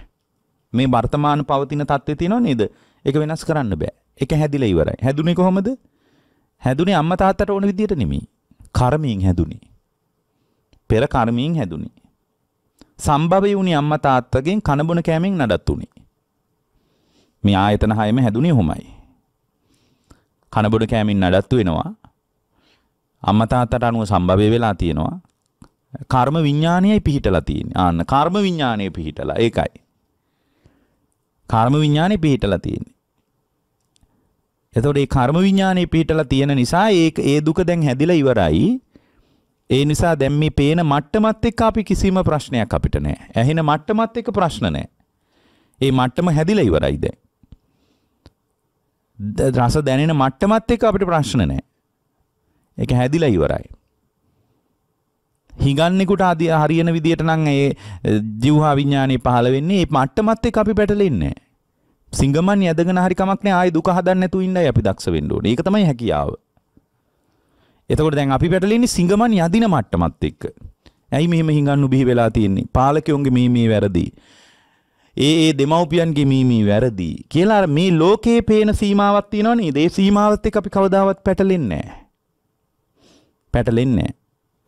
මේ වර්තමාන පවතින தත්ත්වේ තියෙනව නේද? ඒක වෙනස් කරන්න බෑ. ඒක හැදිලා ඉවරයි. හැදුනේ කොහොමද? හැදුනේ අම්මා තාත්තට ඕන විදියට නෙමෙයි. කර්මයෙන් හැදුනේ. පෙර කර්මයෙන් හැදුනේ. සම්භවයේ උනේ අම්මා තාත්තගෙන් කනබුන කෑමෙන් නඩත්තුනේ. මේ ආයතන හයම හැදුනේ උමයි. කනබුන කෑමෙන් නඩත්තු වෙනවා. අම්මා තාත්තට අනුව සම්භවය වෙලා තියෙනවා. කර්ම විඥානයයි පිහිටලා තියෙන්නේ. ආන්න කර්ම විඥානය පිහිටලා. ඒකයි. කර්ම විඥානේ පිහිටලා තියෙන්නේ. එතකොට මේ කර්ම විඥානේ පිටලා තියෙන නිසා ඒක ඒ දුක දැන් හැදිලා ඉවරයි. ඒ නිසා දැන් මේ පේන මට්ටමත් එක්ක අපි කිසිම ප්‍රශ්නයක් අපිට නැහැ. ඇහෙන මට්ටමත් එක්ක ප්‍රශ්න නැහැ. ඒ මට්ටම හැදිලා ඉවරයි දැන්. රස දැනෙන මට්ටමත් එක්ක අපිට ප්‍රශ්න නැහැ. ඒක හැදිලා ඉවරයි. හිඟන්නෙකුට හරියන විදියට නම් ඒ ජීවහා විඥානේ පහළ වෙන්නේ මේ මට්ටමත් එක්ක අපි පැටලෙන්නේ නැහැ. සිංගමන් යදගෙන හරිකමක්න ආය දුක හදන්නතු ඉන්න අපි දක්ෂ වෙන්ඩුවන එක තමයි හැකියාව එතකොට දැන් අපි පැටලෙන්නේ සිංගමන් යදින මට්ටමත් එක්ක ඇයි මෙහෙම හිඟන්නු බිහි වෙලා තියෙන්නේ පාලකයොන්ගේ මේ මේ වැරදි ඒ ඒ දෙමව්පියන්ගේ මේ මේ වැරදි කියලා මේ ලෝකයේ පේන සීමාවක් තියෙනවනේ ඒ සීමාවත් එක්ක අපි කවදාවත් පැටලෙන්නේ නැහැ පැටලෙන්නේ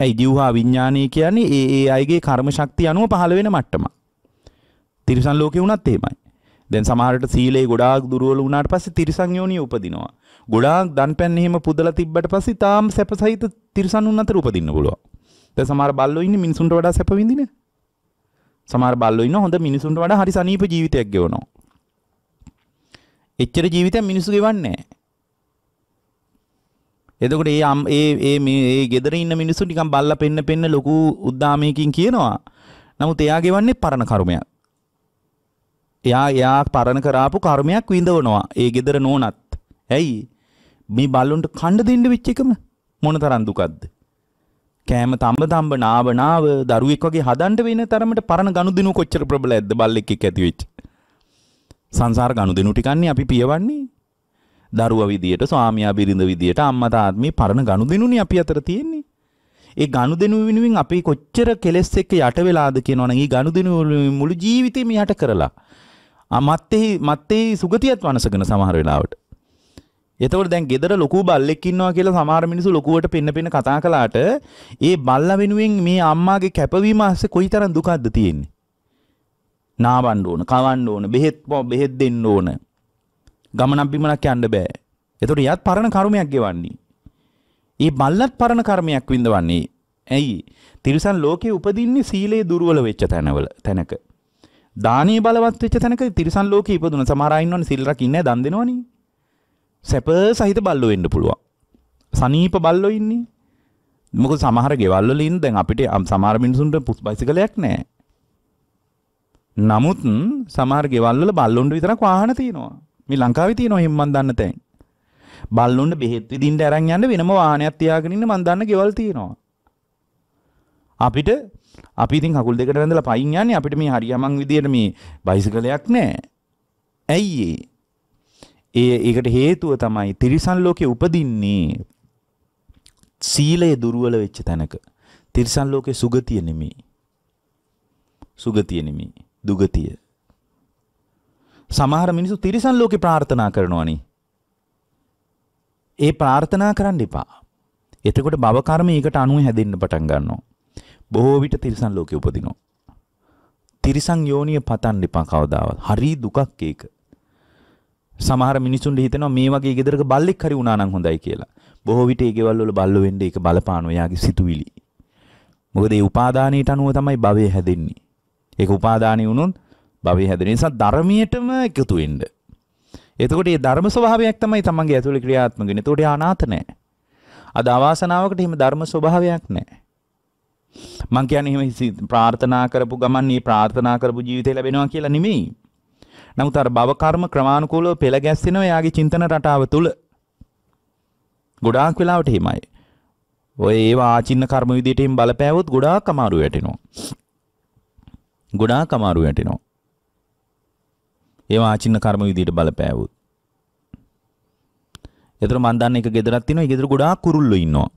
ඇයි දිව්හා විඤ්ඥානය කියන්නේ ඒ ඒ අයිගේ කර්ම ශක්ති අනුව පහළ වෙන මට්ටම තිරිසන් ලෝකෙ වුණත් ඒමයි දැන් සමහරට සීලේ ගොඩාක් දුරවල වුණාට පස්සේ තිරිසන් යෝනිය උපදිනවා. ගොඩාක් දන්පැන් එහෙම පුදලා තිබ්බට පස්සේ තාම සැපසහිත තිරිසන් උන් අතර උපදින්න පුළුවන්. දැන් සමහර බල්ලෝ ඉන්නේ මිනිසුන්ට වඩා සැප විඳින. සමහර බල්ලෝ ඉන්න හොඳ මිනිසුන්ට වඩා හරි සනීප ජීවිතයක් ගෙවනවා. එච්චර ජීවිතයක් මිනිස්සු ගෙවන්නේ නැහැ. එතකොට ඒ ඒ ඒ මේ ඒ ගෙදර ඉන්න මිනිස්සු නිකන් බල්ලා පෙන්න පෙන්න ලොකු උද්දාමයකින් කියනවා. නමුත් එයා ගෙවන්නේ පරණ කර්මයක්. එයා එයා පරණ කරාපු කර්මයක් විඳවනවා. ඒ gedara නෝනත්. ඇයි? මේ බල්ලොන්ට කණ්ඩ දෙන්න වෙච්ච එකම මොන තරම් දුකක්ද? කෑම තඹ තඹ නාව නාව දරුවෙක් වගේ හදන්න වෙන තරමට පරණ ගනුදෙනු කොච්චර ප්‍රබලයිද බල්ලෙක් එක්ක ඇති වෙච්ච. සංසාර ගනුදෙනු ටිකන්නේ අපි පියවන්නේ. දරුවා විදියට, ස්වාමියා බිරිඳ විදියට, අම්මා තාත්මී පරණ ගනුදෙනුනේ අපි අතර තියෙන්නේ. ඒ ගනුදෙනු වෙනුවෙන් අපි කොච්චර කෙලස් එක්ක යට වෙලාද කියනවනම් ඊ ගනුදෙනු මුළු ජීවිතේම යට කරලා මත්තෙහි මත්තෙහි සුගතියත් වනසගෙන සමහර වෙලාවට. එතකොට දැන් ගෙදර ලොකු බල්ලෙක් ඉන්නවා කියලා සමහර මිනිස්සු ලොකුවට පෙන්න පෙන්න කතා කළාට ඒ බල්ලා වෙනුවෙන් මේ අම්මාගේ කැපවීම ඇස්සේ කොයිතරම් දුකක්ද තියෙන්නේ. නාවන්න ඕන, කවන්න ඕන, බෙහෙත් බෙහෙත් දෙන්න ඕන. ගමනක් බිමනක් යන්න බෑ. එතකොට යත් පරණ කර්මයක් ගෙවන්නේ. ඒ බල්ලත් පරණ කර්මයක් විඳවන්නේ. ඇයි? තිරිසන් ලෝකේ උපදින්නේ සීලේ දුර්වල වෙච්ච තැනවල තැනක. දානේ බලවත් වෙච්ච තැනක තිරිසන් ලෝකෙ ඉපදුන සමහර අය ඉන්නවනේ සිල් රකින්නේ දන් දෙනවනේ. සැප සහිත බල්ලෝ වෙන්න පුළුවන්. සනීප බල්ලෝ ඉන්නේ. මොකද සමහර ගෙවල් වල ඉන්න දැන් අපිට සමහර මිනිසුන්ට පුස් බයිසිකලයක් නැහැ. නමුත් සමහර ගෙවල් වල බල්ලොන්ට විතරක් වාහන තියෙනවා. මේ ලංකාවේ තියෙනවා එහෙම මන් දන්න තැන්. බල්ලොන්ට බෙහෙත් විදින්න අරන් යන්න වෙනම වාහනයක් තියාගෙන ඉන්න මන් දන්න ගෙවල් තියෙනවා. අපිට අපි ඉතින් කකුල් දෙකට වැඳලා පයින් යන්නේ අපිට මේ හරියමං විදියට මේ බයිසිකලයක් නැහැ. ඇයි ඒ? ඒකට හේතුව තමයි තිරිසන් ලෝකේ උපදින්නේ සීලය දුර්වල වෙච්ච තැනක. තිරිසන් ලෝකේ සුගතිය නෙමෙයි. සුගතිය නෙමෙයි. දුගතිය. සමහර මිනිස්සු තිරිසන් ලෝකේ ප්‍රාර්ථනා කරනවනේ. ඒ ප්‍රාර්ථනා කරන්න එපා. එතකොට භව කර්ම ඒකට අනුව හැදෙන්න පටන් ගන්නවා. බොහෝ විට තිරිසන් ලෝකේ උපදිනවා. තිරිසන් යෝනිය පතන්න එපා කවදාවත්. හරි දුකක් ඒක. සමහර මිනිසුන්ට හිතෙනවා මේ වගේ ගෙදරක බල්ලෙක් හරි වුණා නම් හොඳයි කියලා. බොහෝ විට ඒ ගෙවල් වල බල්ලෝ වෙන්න ඒක බලපානවා එයාගේ සිතුවිලි. මොකද ඒ උපාදානයට අනුව තමයි භවය හැදෙන්නේ. ඒක උපාදානිය වුණොත් භවය හැදෙන නිසා ධර්මයටම එකතු වෙන්න. එතකොට මේ ධර්ම ස්වභාවයක් තමයි තමන්ගේ ඇතුළේ ක්‍රියාත්මක වෙන්නේ. එතකොට අනාථ නැහැ. අද අවාසනාවකට එහෙම ධර්ම ස්වභාවයක් නැහැ. මං කියන්නේ එහෙම ප්‍රාර්ථනා කරපු ගමන් මේ ප්‍රාර්ථනා කරපු ජීවිතය ලැබෙනවා කියලා නෙමෙයි. නමුත් අර භව කර්ම ක්‍රමානුකූලව පෙළ ගැස්සෙනවා එයාගේ චින්තන රටාව තුල. ගොඩාක් වෙලාවට එහෙමයි. ඔය ඒවා ආචින්න කර්ම විදිහට එහෙම බලපෑවොත් ගොඩාක් අමාරු වැටෙනවා. ගොඩාක් අමාරු වැටෙනවා. ඒවා ආචින්න කර්ම විදිහට බලපෑවොත්. ඒතර මන් දන්න එක ගෙදරක් තියෙනවා. ඒ ගෙදර ගොඩාක් කුරුල්ලෝ ඉන්නවා.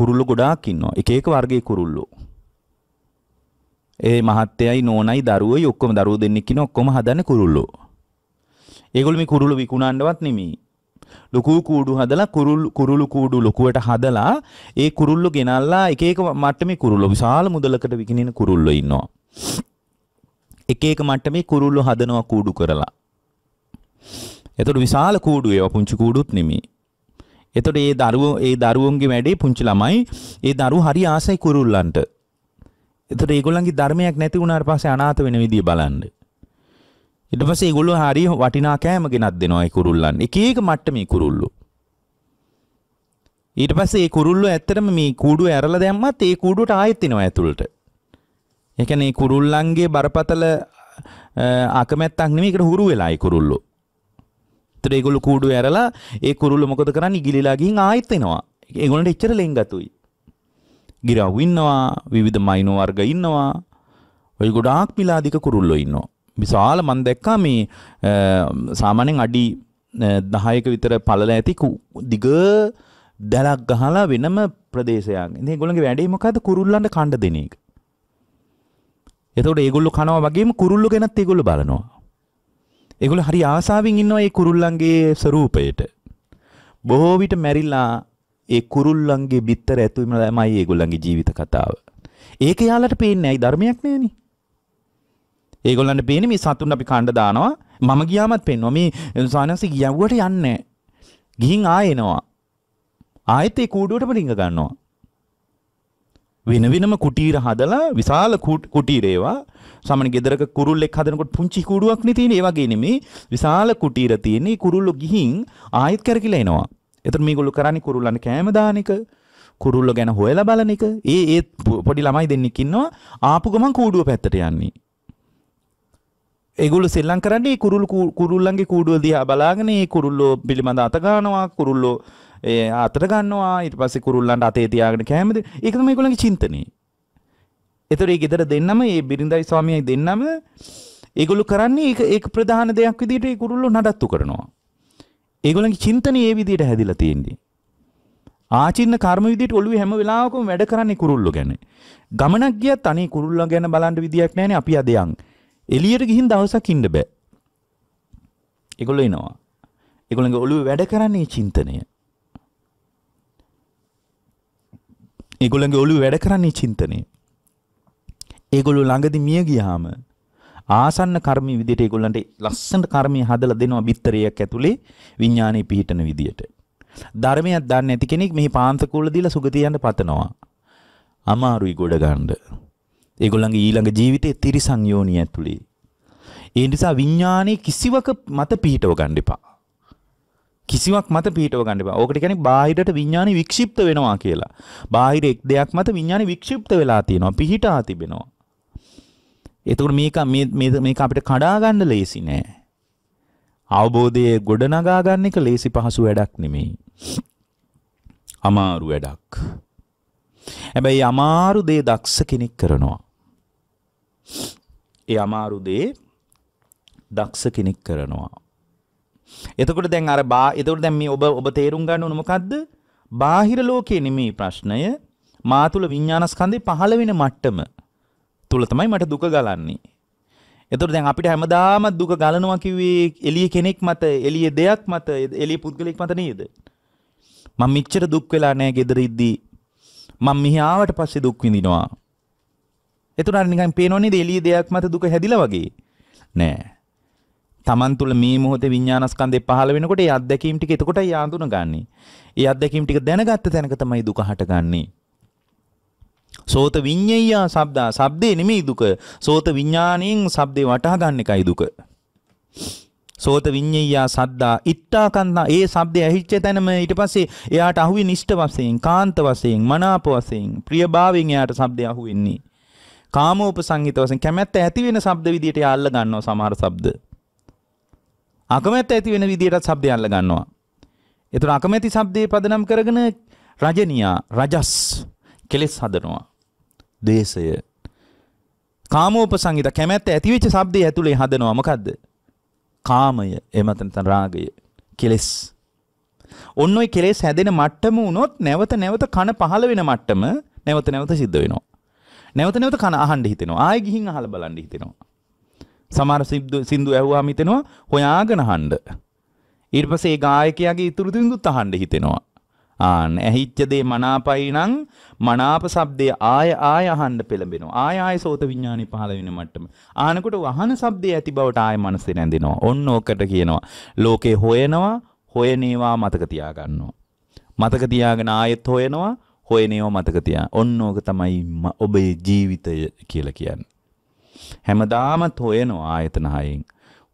කුරුල්ලෝ ගොඩාක් ඉන්නවා. එක එක වර්ගයේ කුරුල්ලෝ. ඒ මහත්තයයි නෝනයි දරුවෝයි ඔක්කොම දරුවෝ දෙන්නෙක් ඉන්න ඔක්කොම හදන්නේ කුරුල්ලෝ. ඒගොල්ලෝ මේ කුරුල්ලෝ විකුණන්නවත් නෙමෙයි. ලොකු කූඩු හදලා කුරුළු කුරුළු කූඩු ලොකුවට හදලා ඒ කුරුල්ලෝ ගෙනල්ලා එක එක මට්ටමේ කුරුල්ලෝ විශාල මුදලකට විකිනෙන කුරුල්ලෝ ඉන්නවා. එක එක මට්ටමේ කුරුල්ලෝ හදනවා කූඩු කරලා. එතකොට විශාල කූඩු ඒවා පුංචි කූඩුත් නෙමෙයි. එතකොට ඒ දරුවෝ ඒ දරුවන්ගේ වැඩේ පුංචි ළමයි ඒ දරුවෝ හරි ආසයි කුරුල්ලන්ට. එතකොට ඒගොල්ලන්ගේ ධර්මයක් නැති වුණාට පස්සේ අනාථ වෙන විදිය බලන්න. ඊට පස්සේ ඒගොල්ලෝ හරි වටිනා කෑම ගෙනත් දෙනවා ඒ කුරුල්ලන්. එක එක මට්ටමේ කුරුල්ලෝ. ඊට පස්සේ ඒ කුරුල්ලෝ ඇත්තටම මේ කූඩුව ඇරලා දැම්මත් ඒ කූඩුවට ආයෙත් එනවා ඇතුළට. ඒ කියන්නේ කුරුල්ලන්ගේ බරපතල අකමැත්තක් නෙමෙයි ඒකට හුරු වෙලා ඒ කුරුල්ලෝ. ඒත් ඒගොල්ලෝ කූඩුවේ ඇරලා ඒ කුරුල්ල මොකද කරන්නේ ඉගිලිලා ගිහින් ආයෙත් එනවා. ඒගොල්ලන්ට එච්චර ලෙන්ගතුයි. ගිරව් ඉන්නවා, විවිධ මයිනෝ වර්ග ඉන්නවා. ඔය ගොඩාක් මිලාදික කුරුල්ලෝ ඉන්නවා. විශාල මන් දැක්කා මේ සාමාන්‍යයෙන් අඩි 10ක විතර පළල ඇති දිග දැලක් ගහලා වෙනම ප්‍රදේශයක්. ඉතින් ඒගොල්ලන්ගේ වැඩේ මොකද්ද? කුරුල්ලන්ට කණ්ඩ දෙන එක. එතකොට ඒගොල්ලෝ කනවා වගේම කුරුල්ලෝ ගැනත් ඒගොල්ලෝ බලනවා. ඒගොල්ලෝ හරි ආසාවෙන් ඉන්නවා ඒ කුරුල්ලන්ගේ ස්වරූපයට. බොහෝ විට මැරිලා ඒ කුරුල්ලන්ගේ බිත්තර ඇතුළේම තමයි ඒගොල්ලන්ගේ ජීවිත කතාව. ඒක යාලට පේන්නේ ඇයි ධර්මයක් නෑනේ. ඒගොල්ලන්ට පේන්නේ මේ සතුන් අපි කණ්ඩ දානවා. මම ගියාමත් පෙන්වනවා මේ සානසි ගියවුවට යන්නේ ගිහින් ආයෙනවා. ආයෙත් ඒ කූඩුවටම රිංග ගන්නවා. වෙන වෙනම කුටීර හදලා විශාල කුටීරේවා සාමාන්‍ය ගෙදරක කුරුල්ලෙක් හදනකොට පුංචි කූඩුවක් නේ තියෙන්නේ. ඒ වගේ නෙමේ විශාල කුටීර තියෙන්නේ. කුරුල්ලෝ ගිහින් ආයෙත් කරකිලා එනවා. එතකොට මේගොල්ලෝ කරන්නේ කුරුල්ලන් කෑම දාන එක. කුරුල්ලෝ ගැන හොයලා බලන එක. ඒ ඒ පොඩි ළමයි දෙන්නෙක් ඉන්නවා. ආපු ගමන් කූඩුව පැත්තට යන්නේ. ඒගොල්ලෝ සෙල්ලම් කරන්නේ කුරුල් කුරුල්ලන්ගේ කූඩුව දිහා බලාගෙන ඒ කුරුල්ලෝ පිළිබඳ අත ගන්නවා. කුරුල්ලෝ අතට ගන්නවා. ඊට පස්සේ කුරුල්ලන්ට අතේ තියාගෙන කෑමද. ඒක තමයි ඒගොල්ලන්ගේ චින්තනේ. එතකොට මේ ගෙදර දෙන්නම මේ බිරිඳයි ස්වාමියයි දෙන්නම ඒගොල්ලෝ කරන්නේ ඒක ඒක ප්‍රධාන දෙයක් විදිහට ඒ කුරුල්ලෝ නඩත්තු කරනවා. ඒගොල්ලන්ගේ චින්තනය ඒ විදිහට හැදිලා තියෙන්නේ. ආචින්න කර්ම විදිහට ඔළුවේ හැම වෙලාවකම වැඩ කරන්නේ කුරුල්ලෝ ගැන. ගමනක් ගියත් අනේ කුරුල්ලා ගැන බලන්න විදියක් නැහැනේ අපි අදයන්. එළියට ගිහින් දවසක් ඉන්න බෑ. ඒගොල්ලෝ එනවා. ඒගොල්ලන්ගේ ඔළුවේ වැඩ කරන්නේ චින්තනය. ඒගොල්ලන්ගේ ඔළුවේ වැඩ කරන්නේ චින්තනය. ඒගොල්ලෝ ළඟදි මිය ගියාම ආසන්න කර්මී විදිහට ඒගොල්ලන්ට ලස්සන කර්මී හදලා දෙනවා බිත්තරයක් ඇතුලේ විඥානේ පිහිටන විදිහට. ධර්මයක් දන්නේ නැති කෙනෙක් මෙහි පාන්තකූල දීලා සුගතියන්න පතනවා. අමාරුයි ගොඩ ගන්න. ඒගොල්ලන්ගේ ඊළඟ ජීවිතේ තිරිසන් යෝනිය ඇතුලේ. ඒ නිසා විඥානේ කිසිවක මත පිහිටව ගන්න එපා. කිසිවක් මත පිටව ගන්න බෑ. ඕකට කියන්නේ බාහිරට විඥානේ වික්ෂිප්ත වෙනවා කියලා. බාහිර එක් දෙයක් මත විඥානේ වික්ෂිප්ත වෙලා තියෙනවා. පිහිටා තිබෙනවා. එතකොට මේක මේක අපිට කඩාගන්න ලේසි නෑ. අවබෝධයේ ගොඩනගා ගන්න එක ලේසි පහසු වැඩක් නෙමෙයි. අමාරු වැඩක්. හැබැයි අමාරු දේ දක්ෂ කෙනෙක් කරනවා. ඒ අමාරු දේ දක්ෂ කෙනෙක් කරනවා. එතකොට දැන් අර බා එතකොට දැන් මේ ඔබ ඔබ තේරුම් ගන්න ඕන මොකද්ද? බාහිර ලෝකයේ නෙමෙයි ප්‍රශ්නය. මාතුල විඤ්ඤාණස්කන්ධේ පහළ වෙන මට්ටම තුල තමයි මට දුක ගලන්නේ. එතකොට දැන් අපිට හැමදාම දුක ගලනවා කිව්වේ එළිය කෙනෙක් මත, එළිය දෙයක් මත, එළිය පුද්ගලෙක් මත නේද? මම මෙච්චර දුක් වෙලා නැහැ gedara ඉද්දී. මම මෙහි ආවට පස්සේ දුක් විඳිනවා. එතකොට අර නිකන් පේනව නේද එළිය දෙයක් මත දුක හැදිලා වගේ. නෑ. තමන් තුළ මේ මොහොතේ විඤ්ඤාණස්කන්ධේ පහළ වෙනකොට ඒ අත්දැකීම් ටික එතකොටයි ආඳුනගන්නේ. ඒ අත්දැකීම් ටික දැනගත්ත තැනක තමයි දුක හටගන්නේ. සෝත විඤ්ඤයා සබ්දා සබ්දේ නෙමෙයි දුක. සෝත විඥාණයෙන් සබ්දේ වටහා ගන්න එකයි දුක. සෝත විඤ්ඤයා සද්දා ඉත්තාකන්දා ඒ සබ්දේ ඇහිච්ච තැනම ඊට පස්සේ එයාට අහුවේ නිෂ්ඨ වශයෙන්, කාන්ත වශයෙන්, මනාප වශයෙන්, ප්‍රියභාවයෙන් එයාට සබ්දේ අහුවෙන්නේ. කාමෝපසංහිත වශයෙන් කැමැත්ත ඇති වෙන සබ්ද විදියට එයා අල්ල ගන්නවා සමහර සබ්ද. අකමැත්ත ඇති වෙන විදියටත් શબ્දය අල්ල ගන්නවා. ඒතර අකමැති શબ્දේ පදනම් කරගෙන රජනියා රජස් කෙලස් හදනවා. දේශය. කාමෝප සංගිත කැමැත්ත ඇතිවෙච්ච සබ්දය ඇතුළේ හදනවා මකක්ද. කාමය එමතනතන් රාගය කෙලෙස්. ඔන්න ඔයි කෙලෙස් හැදෙන මට්ටම වුණොත් නැවත නැවත කන පහළ වෙන මට්ටම නැවත නැවත සිද්ධ වෙනවා. නැවත නැවත කන අහන්ඩ හිතෙනවා ආය ගිහින් අහල බලන්ඩ හිතෙනවා. සමහර සිින්දු ඇහවා මිතෙනවා හොයාගෙන හන්ඩ. ඉර්පසේ ගායකයාගේ ඉතුරුදුන්දුත් අහන්ඩ හිතෙනවා. ආන ඇහිච්ච දේ මනාපයි නම් මනාප ශබ්දය ආය ආය අහන්න පෙළඹෙනවා. ආය ආය සෝත විඥානෙ පහළ වෙන මට්ටම. ආනකොට වහන ශබ්දය ඇති බවට ආය මනසේ නැඳිනවා. ඔන්න ඕකට කියනවා. ලෝකේ හොයනවා, හොයන ඒවා මතක තියාගන්නවා. මතක තියාගෙන ආයෙත් හොයනවා, හොයන ඒවා මතක තියා. ඔන්න ඕක තමයි ඔබේ ජීවිතය කියලා කියන්නේ. හැමදාමත් හොයනවා ආයතන හයෙන්.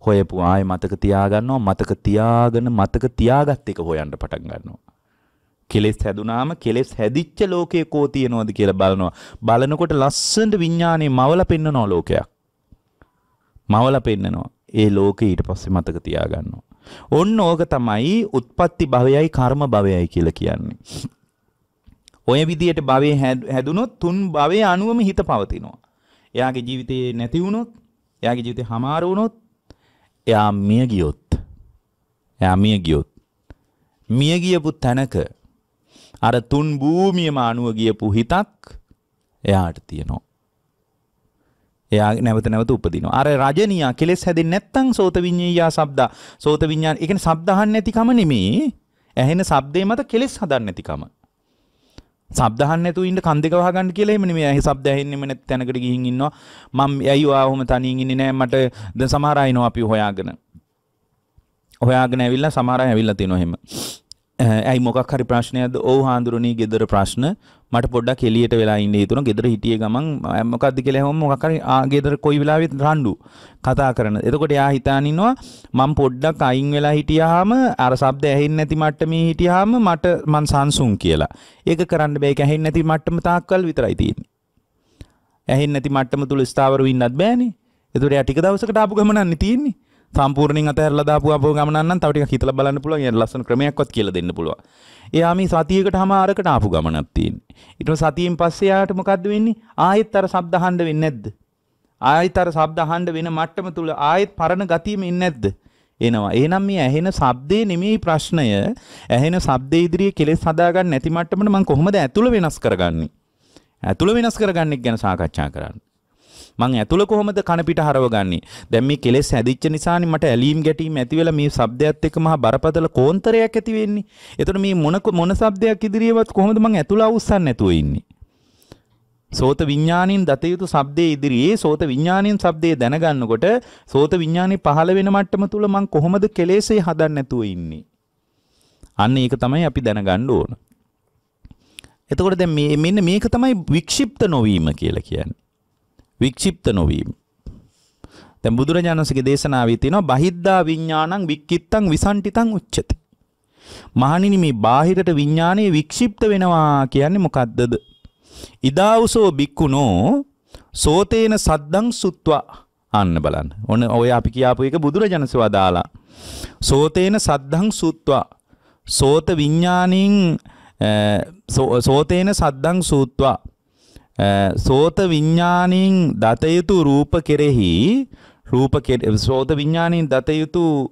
හොයපු ආය මතක තියාගන්නවා මතක තියාගෙන මතක තියාගත් එක හොයන්න පටන් ගන්නවා කෙලෙස් හැදුනාම කෙලෙස් හැදිච්ච ලෝකේ කෝ තියනවද කියලා බලනවා. බලනකොට ලස්සනට විඥානේ මවලා පෙන්නනවා ලෝකයක්. මවලා පෙන්නනවා. ඒ ලෝකේ ඊට පස්සේ මතක තියාගන්නවා. ඔන්න ඕක තමයි උත්පත්ති භවයයි කර්ම භවයයි කියලා කියන්නේ. ඔය විදියට භවයේ හැදුනොත් තුන් භවයේ අණුවම හිත පවතිනවා. එයාගේ ජීවිතේ නැති වුණොත්, එයාගේ ජීවිතේ හමාර වුණොත්, එයා මිය ගියොත්. එයා මිය ගියොත්. මිය ගියපු තැනක අර තුන් භූමියම අනුව ගියපු හිතක් එයාට තියෙනවා. එයා නැවත නැවත උපදිනවා. අර රජනියා කෙලෙස් හැදෙන්නේ නැත්නම් සෝත විඤ්ඤාය ශබ්ද සෝත විඤ්ඤාණ ඒ කියන්නේ ශබ්ද අහන්න නැතිකම නෙමේ. ඇහෙන ශබ්දේ මත කෙලෙස් හදන්න නැතිකම. ශබ්ද අහන්න නැතුව ඉන්න කන් දෙක වහගන්න කියලා එහෙම නෙමෙයි. ඇහි ශබ්ද ඇහෙන්නෙම නැති තැනකට ගිහින් ඉන්නවා. මම ඇයි ඔයා ඔහොම තනියෙන් ඉන්නේ නැහැ මට දැන් සමහර අය ඉනවා අපි හොයාගෙන. හොයාගෙන ඇවිල්ලා සමහර අය ඇවිල්ලා තිනවා එහෙම. ඇයි මොකක් හරි ප්‍රශ්නයක්ද ඕ හාඳුරණී ගෙදර ප්‍රශ්න මට පොඩ්ඩක් එළියට වෙලා ඉන්න හිතුණා ගෙදර හිටියේ ගමන් මොකක්ද කියලා හැමෝම මොකක් හරි ගෙදර කොයි වෙලාවෙත් රණ්ඩු කතා කරන. එතකොට එයා හිතාන ඉන්නවා මම පොඩ්ඩක් අයින් වෙලා හිටියාම අර ශබ්ද ඇහෙන්නේ නැති මට්ටමේ හිටියාම මට මං සංසුන් කියලා. ඒක කරන්න බෑ ඒක ඇහෙන්නේ නැති මට්ටම තාක්කල් විතරයි තියෙන්නේ. ඇහෙන්නේ නැති මට්ටම තුල ස්ථාවර වෙන්නත් බෑනේ. එතකොට එයා ටික දවසකට ආපු ගමනන්නේ තියෙන්නේ. සම්පූර්ණ අතර දාපු අප ගමනන්න තවට හිතල බලන්න පුළුව ලස්සන ක්‍රමයක්වත් කියල දෙන්න පුළුව එයාම සතියකට හම අරකට ආපු ගමනත්තින් ඉට සතියෙන් පස්සයාට මොකක්ද වෙන්නේ ආයෙත් අර සබ්දහන්ඩ වෙන්න ඇද්ද ආයෙත් අර සබ්දහන්ඩ වෙන මට්ටම තුළ ආයෙත් පරණ ගතීම ඉන්න ඇද්ද එනවා ඒනම් මේ ඇහෙන සබ්දේ නෙමෙයි ප්‍රශ්නය ඇහෙන සබ්දේ ඉදිරියේ කෙලෙස් හදාගන්න නැති මට්ටමට මම කොහොමද ඇතුළ වෙනස් කරගන්නේ ඇතුළ වෙනස් කරගන්නෙක් ගැන සාකච්ඡා කරන්නේ මං ඇතුළ කොහොමද කනපිට හරවගන්නේ දැන් මේ කෙලෙස් හැදිච්ච නිසානේ මට ඇලීම් ගැටීම් ඇති වෙලා මේ શબ્දයත් එක්ක මහා බරපතල කෝන්තරයක් ඇති වෙන්නේ එතකොට මේ මොන මොන શબ્දයක් ඉදිරියේවත් කොහොමද මං ඇතුළ අවුස්සන්නේ නැතුව ඉන්නේ සෝත විඥාණයෙන් දත යුතු ශබ්දයේ ඉදිරියේ සෝත විඥාණයෙන් ශබ්දයේ දැනගන්නකොට සෝත විඥානේ පහළ වෙන මට්ටම තුල මං කොහොමද කෙලෙසේ හදන්න නැතුව ඉන්නේ අන්න ඒක තමයි අපි දැනගන්න ඕන එතකොට දැන් මේ මෙන්න මේක තමයි වික්ෂිප්ත නොවීම කියලා කියන්නේ වික්ෂිප්ත නොවීම. දැන් බුදුරජාණන්සේගේ දේශනාවේ තියෙනවා බහිද්දා විඥානං වික්කිත්තං විසන්ටිතං උච්චති. මහණෙනි මේ බාහිරට විඥානයේ වික්ෂිප්ත වෙනවා කියන්නේ මොකද්දද? ඉදාවුසෝ බික්කුණෝ සෝතේන සද්දං සුත්වා අන්න බලන්න. ඔන්න ඔය අපි කියාපු එක බුදුරජාණන්සේ වදාලා. සෝතේන සද්දං සුත්වා සෝත විඥාණයෙන් සෝතේන සද්දං සූත්වා සෝත විඥාණයෙන් දතයුතු රූප කෙරෙහි රූප සෝත විඥාණයෙන් දතයුතු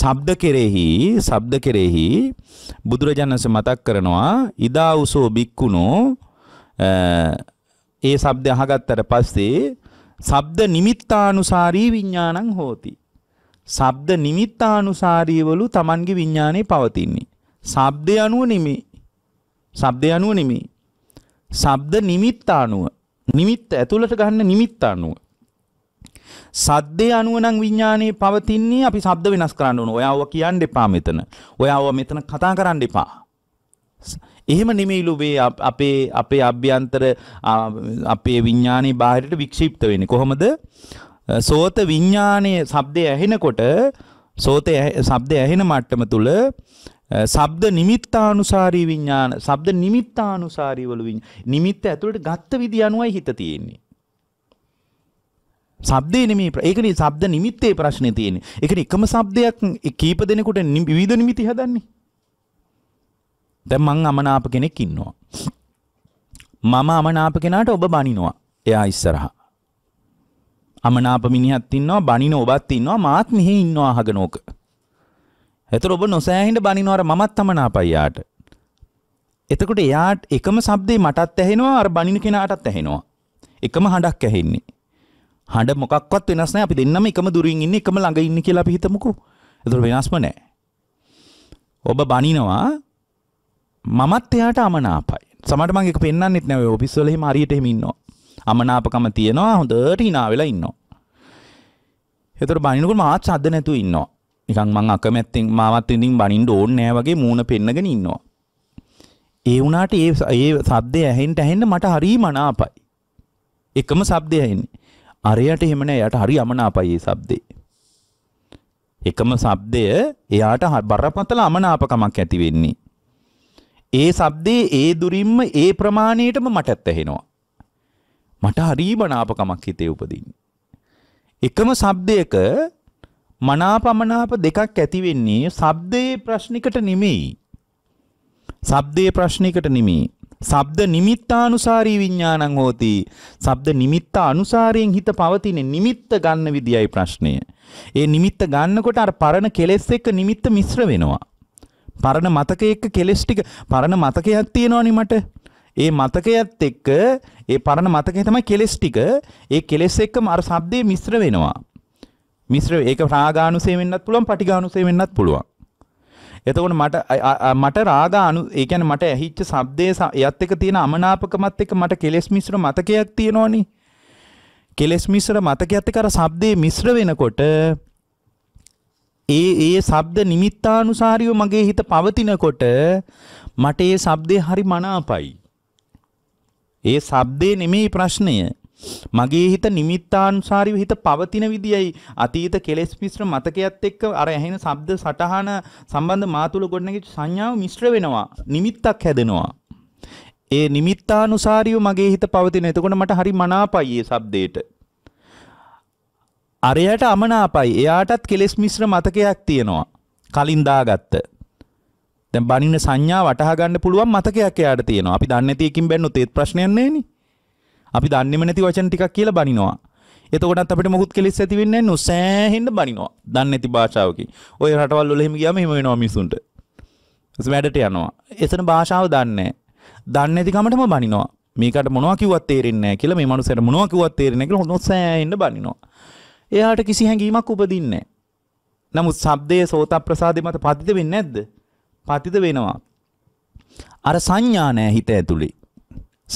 ශබ්ද කෙරෙහි ශබ්ද කෙරෙහි බුදුරජාණන්සේ මතක් කරනවා ඉදා උසෝ බික්කුණෝ ඒ ශබ්ද අහගත්තට පස්සේ ශබ්ද නිමිත්තානුසාරී විඥාණං හෝති ශබ්ද නිමිත්තානුසාරීවලු Tamanගේ විඥානේ පවතින්නේ ශබ්දය අනුව නෙමෙයි ශබ්දය අනුව නෙමෙයි ශබ්ද නිමිත්ත අනුව නිමිත්ත ඇතුළට ගන්න නිමිත්ත අනුව සද්දේ අනුව නම් විඥානයේ පවතින්නේ අපි ශබ්ද වෙනස් කරන්න ඕන. ඔයාව කියන්න එපා මෙතන. ඔයාව මෙතන කතා කරන්න එපා. එහෙම නෙමෙයි ලුබේ අපේ අපේ අභ්‍යන්තර අපේ විඥානයේ බාහිරට වික්ෂිප්ත වෙන්නේ. කොහොමද? සෝත විඥානයේ ශබ්දය ඇහෙනකොට සෝතේ ශබ්දය ඇහෙන මට්ටම තුල සබ්ද නිමිත්තානුසාරී විඥාන සබ්ද නිමිත්තානුසාරීවලු නිමිත්ත ඇතුළට ගත්ත විදි අනුවයි හිත තියෙන්නේ සබ්දේ නෙමේ ඒකනේ සබ්ද නිමිත්තේ ප්‍රශ්නේ තියෙන්නේ. ඒකනේ එකම සබ්දයක් කීප දෙනෙකුට විවිධ නිමිති හදන්නේ. දැන් මං අමනාප කෙනෙක් ඉන්නවා. මම අමනාප කෙනාට ඔබ බනිනවා. එයා ඉස්සරහා. අමනාප මිනිහත් ඉන්නවා, බනින ඔබත් ඉන්නවා, මාත් මෙහි ඉන්නවා අහගෙන ඕක. එතකොට ඔබ නොසෑහෙන්න බනිනවර මමත් තමනාපයි යාට. එතකොට එයාට එකම શબ્දේ මටත් ඇහෙනවා අර බනින කෙනාටත් ඇහෙනවා. එකම හඬක් ඇහෙන්නේ. හඬ මොකක්වත් වෙනස් නැහැ. අපි දෙන්නම එකම දුරින් ඉන්නේ, එකම ළඟ ඉන්නේ කියලා අපි හිතමුකෝ. එතකොට වෙනස්ම නැහැ. ඔබ බනිනවා මමත් එයාට අමනාපයි. සමහරට මම ඒක පෙන්වන්නෙත් නැහැ. ඔය ඔෆිස් වල එහෙම හරියට එහෙම ඉන්නවා. අමනාපකම තියෙනවා. හොඳට hina වෙලා ඉන්නවා. එතකොට බනිනකොට මාත් සද්ද නැතුව ඉන්නවා. නිකන් මං අකමැත්තෙන් මාවත් ඉතින් බනින්න ඕනේ නෑ වගේ මූණ පෙන්නගෙන ඉන්නවා. ඒ වුණාට ඒ ඒ සද්දේ ඇහෙන්න ඇහෙන්න මට හරි මනාපයි. එකම shabdය ඇහෙන්නේ. අරයට එහෙම නෑ යාට හරි අමනාපයි ඒ shabdේ. එකම shabdය එයාට බරපතල අමනාපකමක් ඇති වෙන්නේ. ඒ shabdේ ඒ දුරින්ම ඒ ප්‍රමාණයටම මටත් ඇහෙනවා. මට හරි මනාපකමක් හිතේ උපදින්නේ. එකම shabdයක මනාපමනාප දෙකක් ඇතිවෙන්නේ ශබ්දයේ ප්‍රශ්නිකට නෙමෙයි. ශබ්දයේ ප්‍රශ්නිකට නෙමෙයි. ශබ්ද නිමිත්තානුසාරී විඥානං හෝති. ශබ්ද නිමිත්ත අනුසාරයෙන් හිත පවතින නිමිත්ත ගන්න විදියයි ප්‍රශ්නය. ඒ නිමිත්ත ගන්නකොට අර පරණ කෙලෙස් එක්ක නිමිත්ත මිශ්‍ර වෙනවා. පරණ මතකයේ එක්ක කෙලෙස් ටික පරණ මතකයක් තියෙනවනේ මට. ඒ මතකයත් එක්ක ඒ පරණ මතකේ තමයි කෙලෙස් ටික. ඒ කෙලෙස් එක්කම අර ශබ්දේ මිශ්‍ර වෙනවා. මිශ්‍ර ඒක රාගානුසය වෙන්නත් පුළුවන් පටිඝානුසය වෙන්නත් පුළුවන්. එතකොට මට මට රාග අනු ඒ කියන්නේ මට ඇහිච්ච ශබ්දයේ එයත් එක තියෙන අමනාපකමත් එක්ක මට කෙලෙස් මිශ්‍ර මතකයක් තියෙනවනේ. කෙලෙස් මිශ්‍ර මතකයත් එක්ක අර ශබ්දේ මිශ්‍ර වෙනකොට ඒ ඒ ශබ්ද නිමිත්තානුසාරීව මගේ හිත පවතිනකොට මට ඒ ශබ්දේ හරි මනාපයි. ඒ ශබ්දේ නෙමෙයි ප්‍රශ්නය. මගේ හිත නිමිත්තානුසාරීව හිත පවතින විදියයි අතීත කෙලෙස් මිශ්‍ර මතකයත් එක්ක අර ඇහෙන ශබ්ද සටහන සම්බන්ධ මාතුල ගොඩනැගිච්ච සංඥාව මිශ්‍ර වෙනවා නිමිත්තක් හැදෙනවා ඒ නිමිත්තානුසාරීව මගේ හිත පවතින එතකොට මට හරි මනාපයි ඒ ශබ්දයට අරයට අමනාපයි එයාටත් කෙලෙස් මිශ්‍ර මතකයක් තියෙනවා කලින් දාගත්ත දැන් බණින සංඥා වටහා ගන්න පුළුවන් මතකයක් එයාට තියෙනවා අපි දන්නේ නැති එකකින් බැන්නොත් ඒත් ප්‍රශ්නයක් නැහැ නේ අපි දන්නෙම නැති වචන ටිකක් කියලා බනිනවා. එතකොටත් අපිට මොකුත් කෙලෙස් ඇති වෙන්නේ නැහැ නොසෑහෙන්න බනිනවා. දන්නේ නැති භාෂාවකින්. ওই රටවල් වල එහෙම ගියාම එහෙම වෙනවා මිනිසුන්ට. ඊස් වැඩට යනවා. එතන භාෂාව දන්නේ නැහැ. දන්නේ නැති කමටම බනිනවා. මේකට මොනවා කිව්වත් තේරෙන්නේ නැහැ කියලා මේ මනුස්සයාට මොනවා කිව්වත් තේරෙන්නේ නැහැ කියලා නොසෑහෙන්න බනිනවා. එයාට කිසි හැඟීමක් උපදින්නේ නැහැ. නමුත් ශබ්දයේ සෝතප්‍රසාදේ මත පතිත වෙන්නේ නැද්ද? පතිත වෙනවා. අර සංඥා නැහැ හිත ඇතුලේ.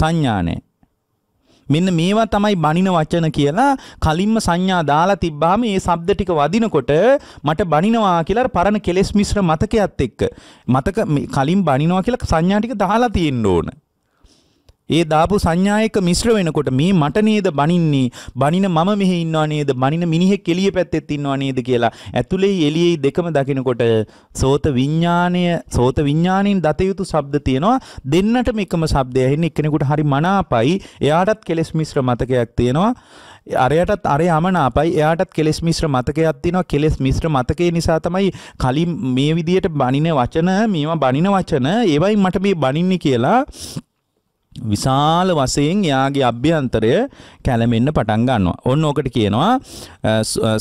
සංඥා නැහැ. මෙන්න මේවා තමයි බනින වචන කියලා කලින්ම සංඥා දාලා තිබ්බාම ඒ શબ્ද ටික වදිනකොට මට බනිනවා කියලා පරණ කෙලෙස් මිශ්‍ර මතකයත් එක්ක මතක කලින් බනිනවා කියලා සංඥා ටික දාලා තියෙන්න ඕන ඒ දාපු සංඥායක මිශ්‍ර වෙනකොට මේ මට නේද බනින්නේ බනින මම මෙහි ඉන්නවා නේද බනින මිනිහෙක් එළිය පැත්තෙත් ඉන්නවා නේද කියලා ඇතුළෙයි එළියෙයි දෙකම දකිනකොට සෝත විඥාණය සෝත විඥාණයෙන් දත යුතු ශබ්ද තියෙනවා දෙන්නට මේකම ශබ්දය ඇහෙන්නේ එක්කෙනෙකුට හරි මනාපයි එයාටත් කෙලස් මිශ්‍ර මතකයක් තියෙනවා අරයටත් අර යමනාපයි එයාටත් කෙලෙස් මිශ්‍ර මතකයක් තියෙනවා කෙලෙස් මිශ්‍ර මතකේ නිසා තමයි කලින් මේ විදියට බණින වචන මේවා බණින වචන ඒවයි මට මේ බණින්නේ කියලා විශාල වශයෙන් එයාගේ අභ්‍යන්තරය කැළමෙන්න පටන් ගන්නවා. ඔන්න ඕකට කියනවා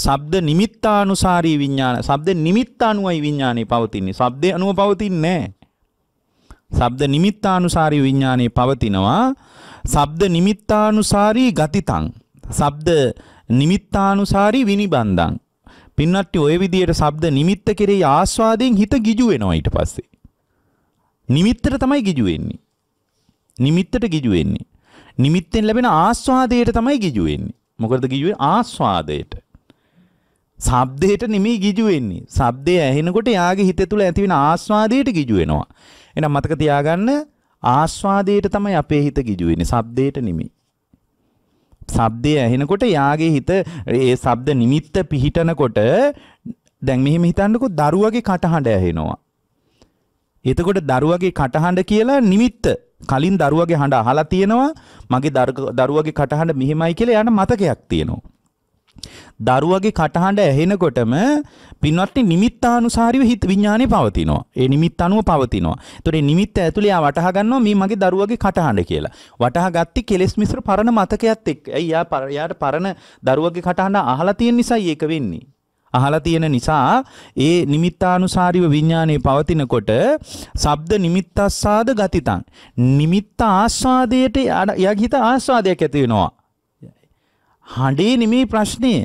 ශබ්ද නිමිත්තානුසාරී විඥාන. ශබ්ද නිමිත්ත අනුවයි විඥානේ පවතින්නේ. ශබ්දේ අනුව පවතින්නේ නැහැ. ශබ්ද නිමිත්තානුසාරී විඥානේ පවතිනවා. ශබ්ද නිමිත්තානුසාරී ගතිතං. ශබ්ද නිමිත්තානුසාරී විනිබන්දං. පින්නට්ටි ඔය විදියට ශබ්ද නිමිත්ත කෙරෙහි ආස්වාදයෙන් හිත ගිජු වෙනවා ඊට පස්සේ. නිමිත්තට තමයි ගිජු වෙන්නේ. නිමිත්තට ගිජු වෙන්නේ. නිමිත්තෙන් ලැබෙන ආස්වාදයට තමයි ගිජු වෙන්නේ. මොකද ගිජුවේ ආස්වාදයට. ශබ්දයට නෙමෙයි ගිජු වෙන්නේ. ශබ්දය ඇහෙනකොට යාගේ හිත තුළ ඇතිවෙන ආස්වාදයට ගිජු වෙනවා. එහෙනම් මතක තියාගන්න ආස්වාදයට තමයි අපේ හිත ගිජු වෙන්නේ. ශබ්දයට නෙමෙයි. ශබ්දය ඇහෙනකොට යාගේ හිත ඒ ශබ්ද නිමිත්ත පිහිටනකොට දැන් මෙහෙම හිතන්නකෝ දරුවගේ කටහඬ ඇහෙනවා. එතකොට දරුවගේ කටහඬ කියලා නිමිත්ත කලින් දරුවගේ හඬ අහලා තියෙනවා මගේ දරුවගේ කටහඬ මෙහෙමයි කියලා යාට මතකයක් තියෙනවා. දරුවගේ කටහඬ ඇහෙනකොටම පින්වත්නි නිමිත්තානුසාරිව හිත විඥානේ පවතිනවා. ඒ නිමිත්ත අනුව පවතිනවා. ඒතොර නිමිත්ත ඇතුලේ ආ වටහා ගන්නවා මේ මගේ දරුවගේ කටහඬ කියලා. වටහා ගatti කෙලස් මිශ්‍ර පරණ මතකයත් එක්ක. ඇයි යා යාට පරණ දරුවගේ කටහඬ අහලා තියෙන නිසා ඒක වෙන්නේ. අහලා තියෙන නිසා ඒ නිමිත්තානුසාරිව විඥානයේ පවතිනකොට ශබ්ද නිමිත්තස්සාද ගතිතං නිමිත්ත ආස්වාදයට යගිත ආස්වාදයක් ඇති වෙනවා හඬේ නෙමෙයි ප්‍රශ්නේ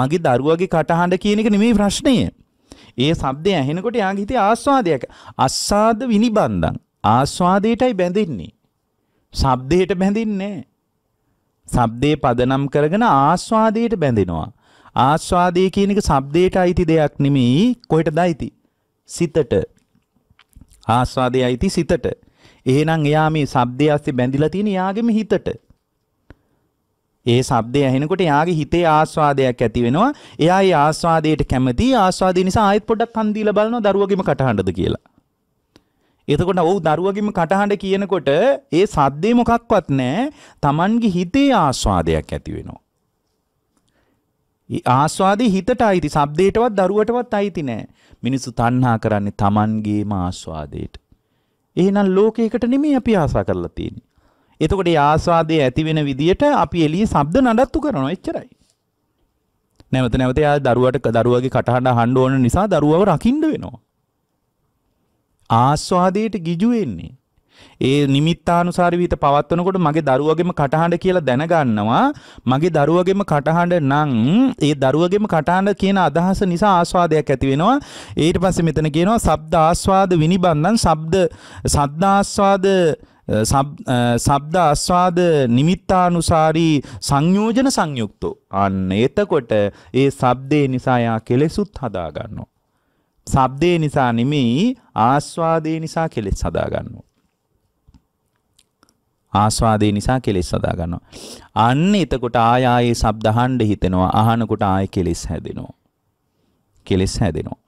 මගේ දරුවගේ කටහඬ කියන එක නෙමෙයි ප්‍රශ්නේ ඒ ශබ්දය ඇහෙනකොට යාගේ හිතේ ආස්වාදයක් අස්සාද විනිබන්දං ආස්වාදයටයි බැඳෙන්නේ ශබ්දයට බැඳින්නේ නැහැ. ශබ්දේ පදනම් කරගෙන ආස්වාදයට බැඳෙනවා. ආස්වාදය කියන එක ශබ්දයට අයිති දෙයක් නෙමෙයි කොහෙටද අයිති? සිතට. ආස්වාදය අයිති සිතට. එහෙනම් එයා මේ ශබ්දය ඇස්සේ බැඳිලා තියෙන යාගෙම හිතට. ඒ ශබ්දය ඇහෙනකොට යාගේ හිතේ ආස්වාදයක් ඇති වෙනවා. එයා ඒ ආස්වාදයට කැමති ආස්වාදය නිසා ආයෙත් පොඩ්ඩක් කන් දීලා බලනවා දරුවගෙම කටහඬද කියලා. එතකොට ඔව් දරුවගෙම කටහඬ කියනකොට ඒ සද්දේ මොකක්වත් නැහැ. Tamange හිතේ ආස්වාදයක් ඇති වෙනවා. ආස්වාදේ හිතට අයිති shabdේටවත් දරුවටවත් අයිති නෑ. මිනිස්සු තණ්හා කරන්නේ Tamanගේම ආස්වාදයට. එහෙනම් ලෝකයකට නෙමෙයි අපි ආසා කරලා තියෙන්නේ. එතකොට මේ ආස්වාදයේ ඇති වෙන විදියට අපි එළියේ shabd නඩත්තු කරනවා එච්චරයි. නැවත නැවත යා දරුවට දරුවගේ කටහඬ අහන්න ඕන නිසා දරුවව රකින්න වෙනවා. ආස්වාදයට ගිජු වෙන්නේ ඒ නිමිත්තානුසාරවිත පවත්වනකොට මගේ දරුවගෙම කටහඬ කියලා දැනගන්නවා මගේ දරුවගෙම කටහඬ නම් ඒ දරුවගෙම කටහඬ කියන අදහස නිසා ආස්වාදයක් ඇති වෙනවා ඊට පස්සේ මෙතන කියනවා ශබ්ද ආස්වාද විනිබන්දන් ශබ්ද සද්ද ආස්වාද සබ්ද අස්වාද නිමිත්තානුසාරී සංයෝජන සංයුක්තෝ අන්න එතකොට ඒ සබ්දේ නිසා යා කෙලෙසුත් හදාගන්නවා. සබ්දේ නිසා නෙමෙයි ආස්වාදේ නිසා කෙලෙස් හදාගන්නවා. ආස්වාදේ නිසා කෙලෙස් හදා ගන්නවා. අන්න එතකොට ආය ආයේ ශබ්ද අහන්න හිතෙනවා. අහනකොට ආයේ කෙලෙස් හැදෙනවා. කෙලෙස් හැදෙනවා.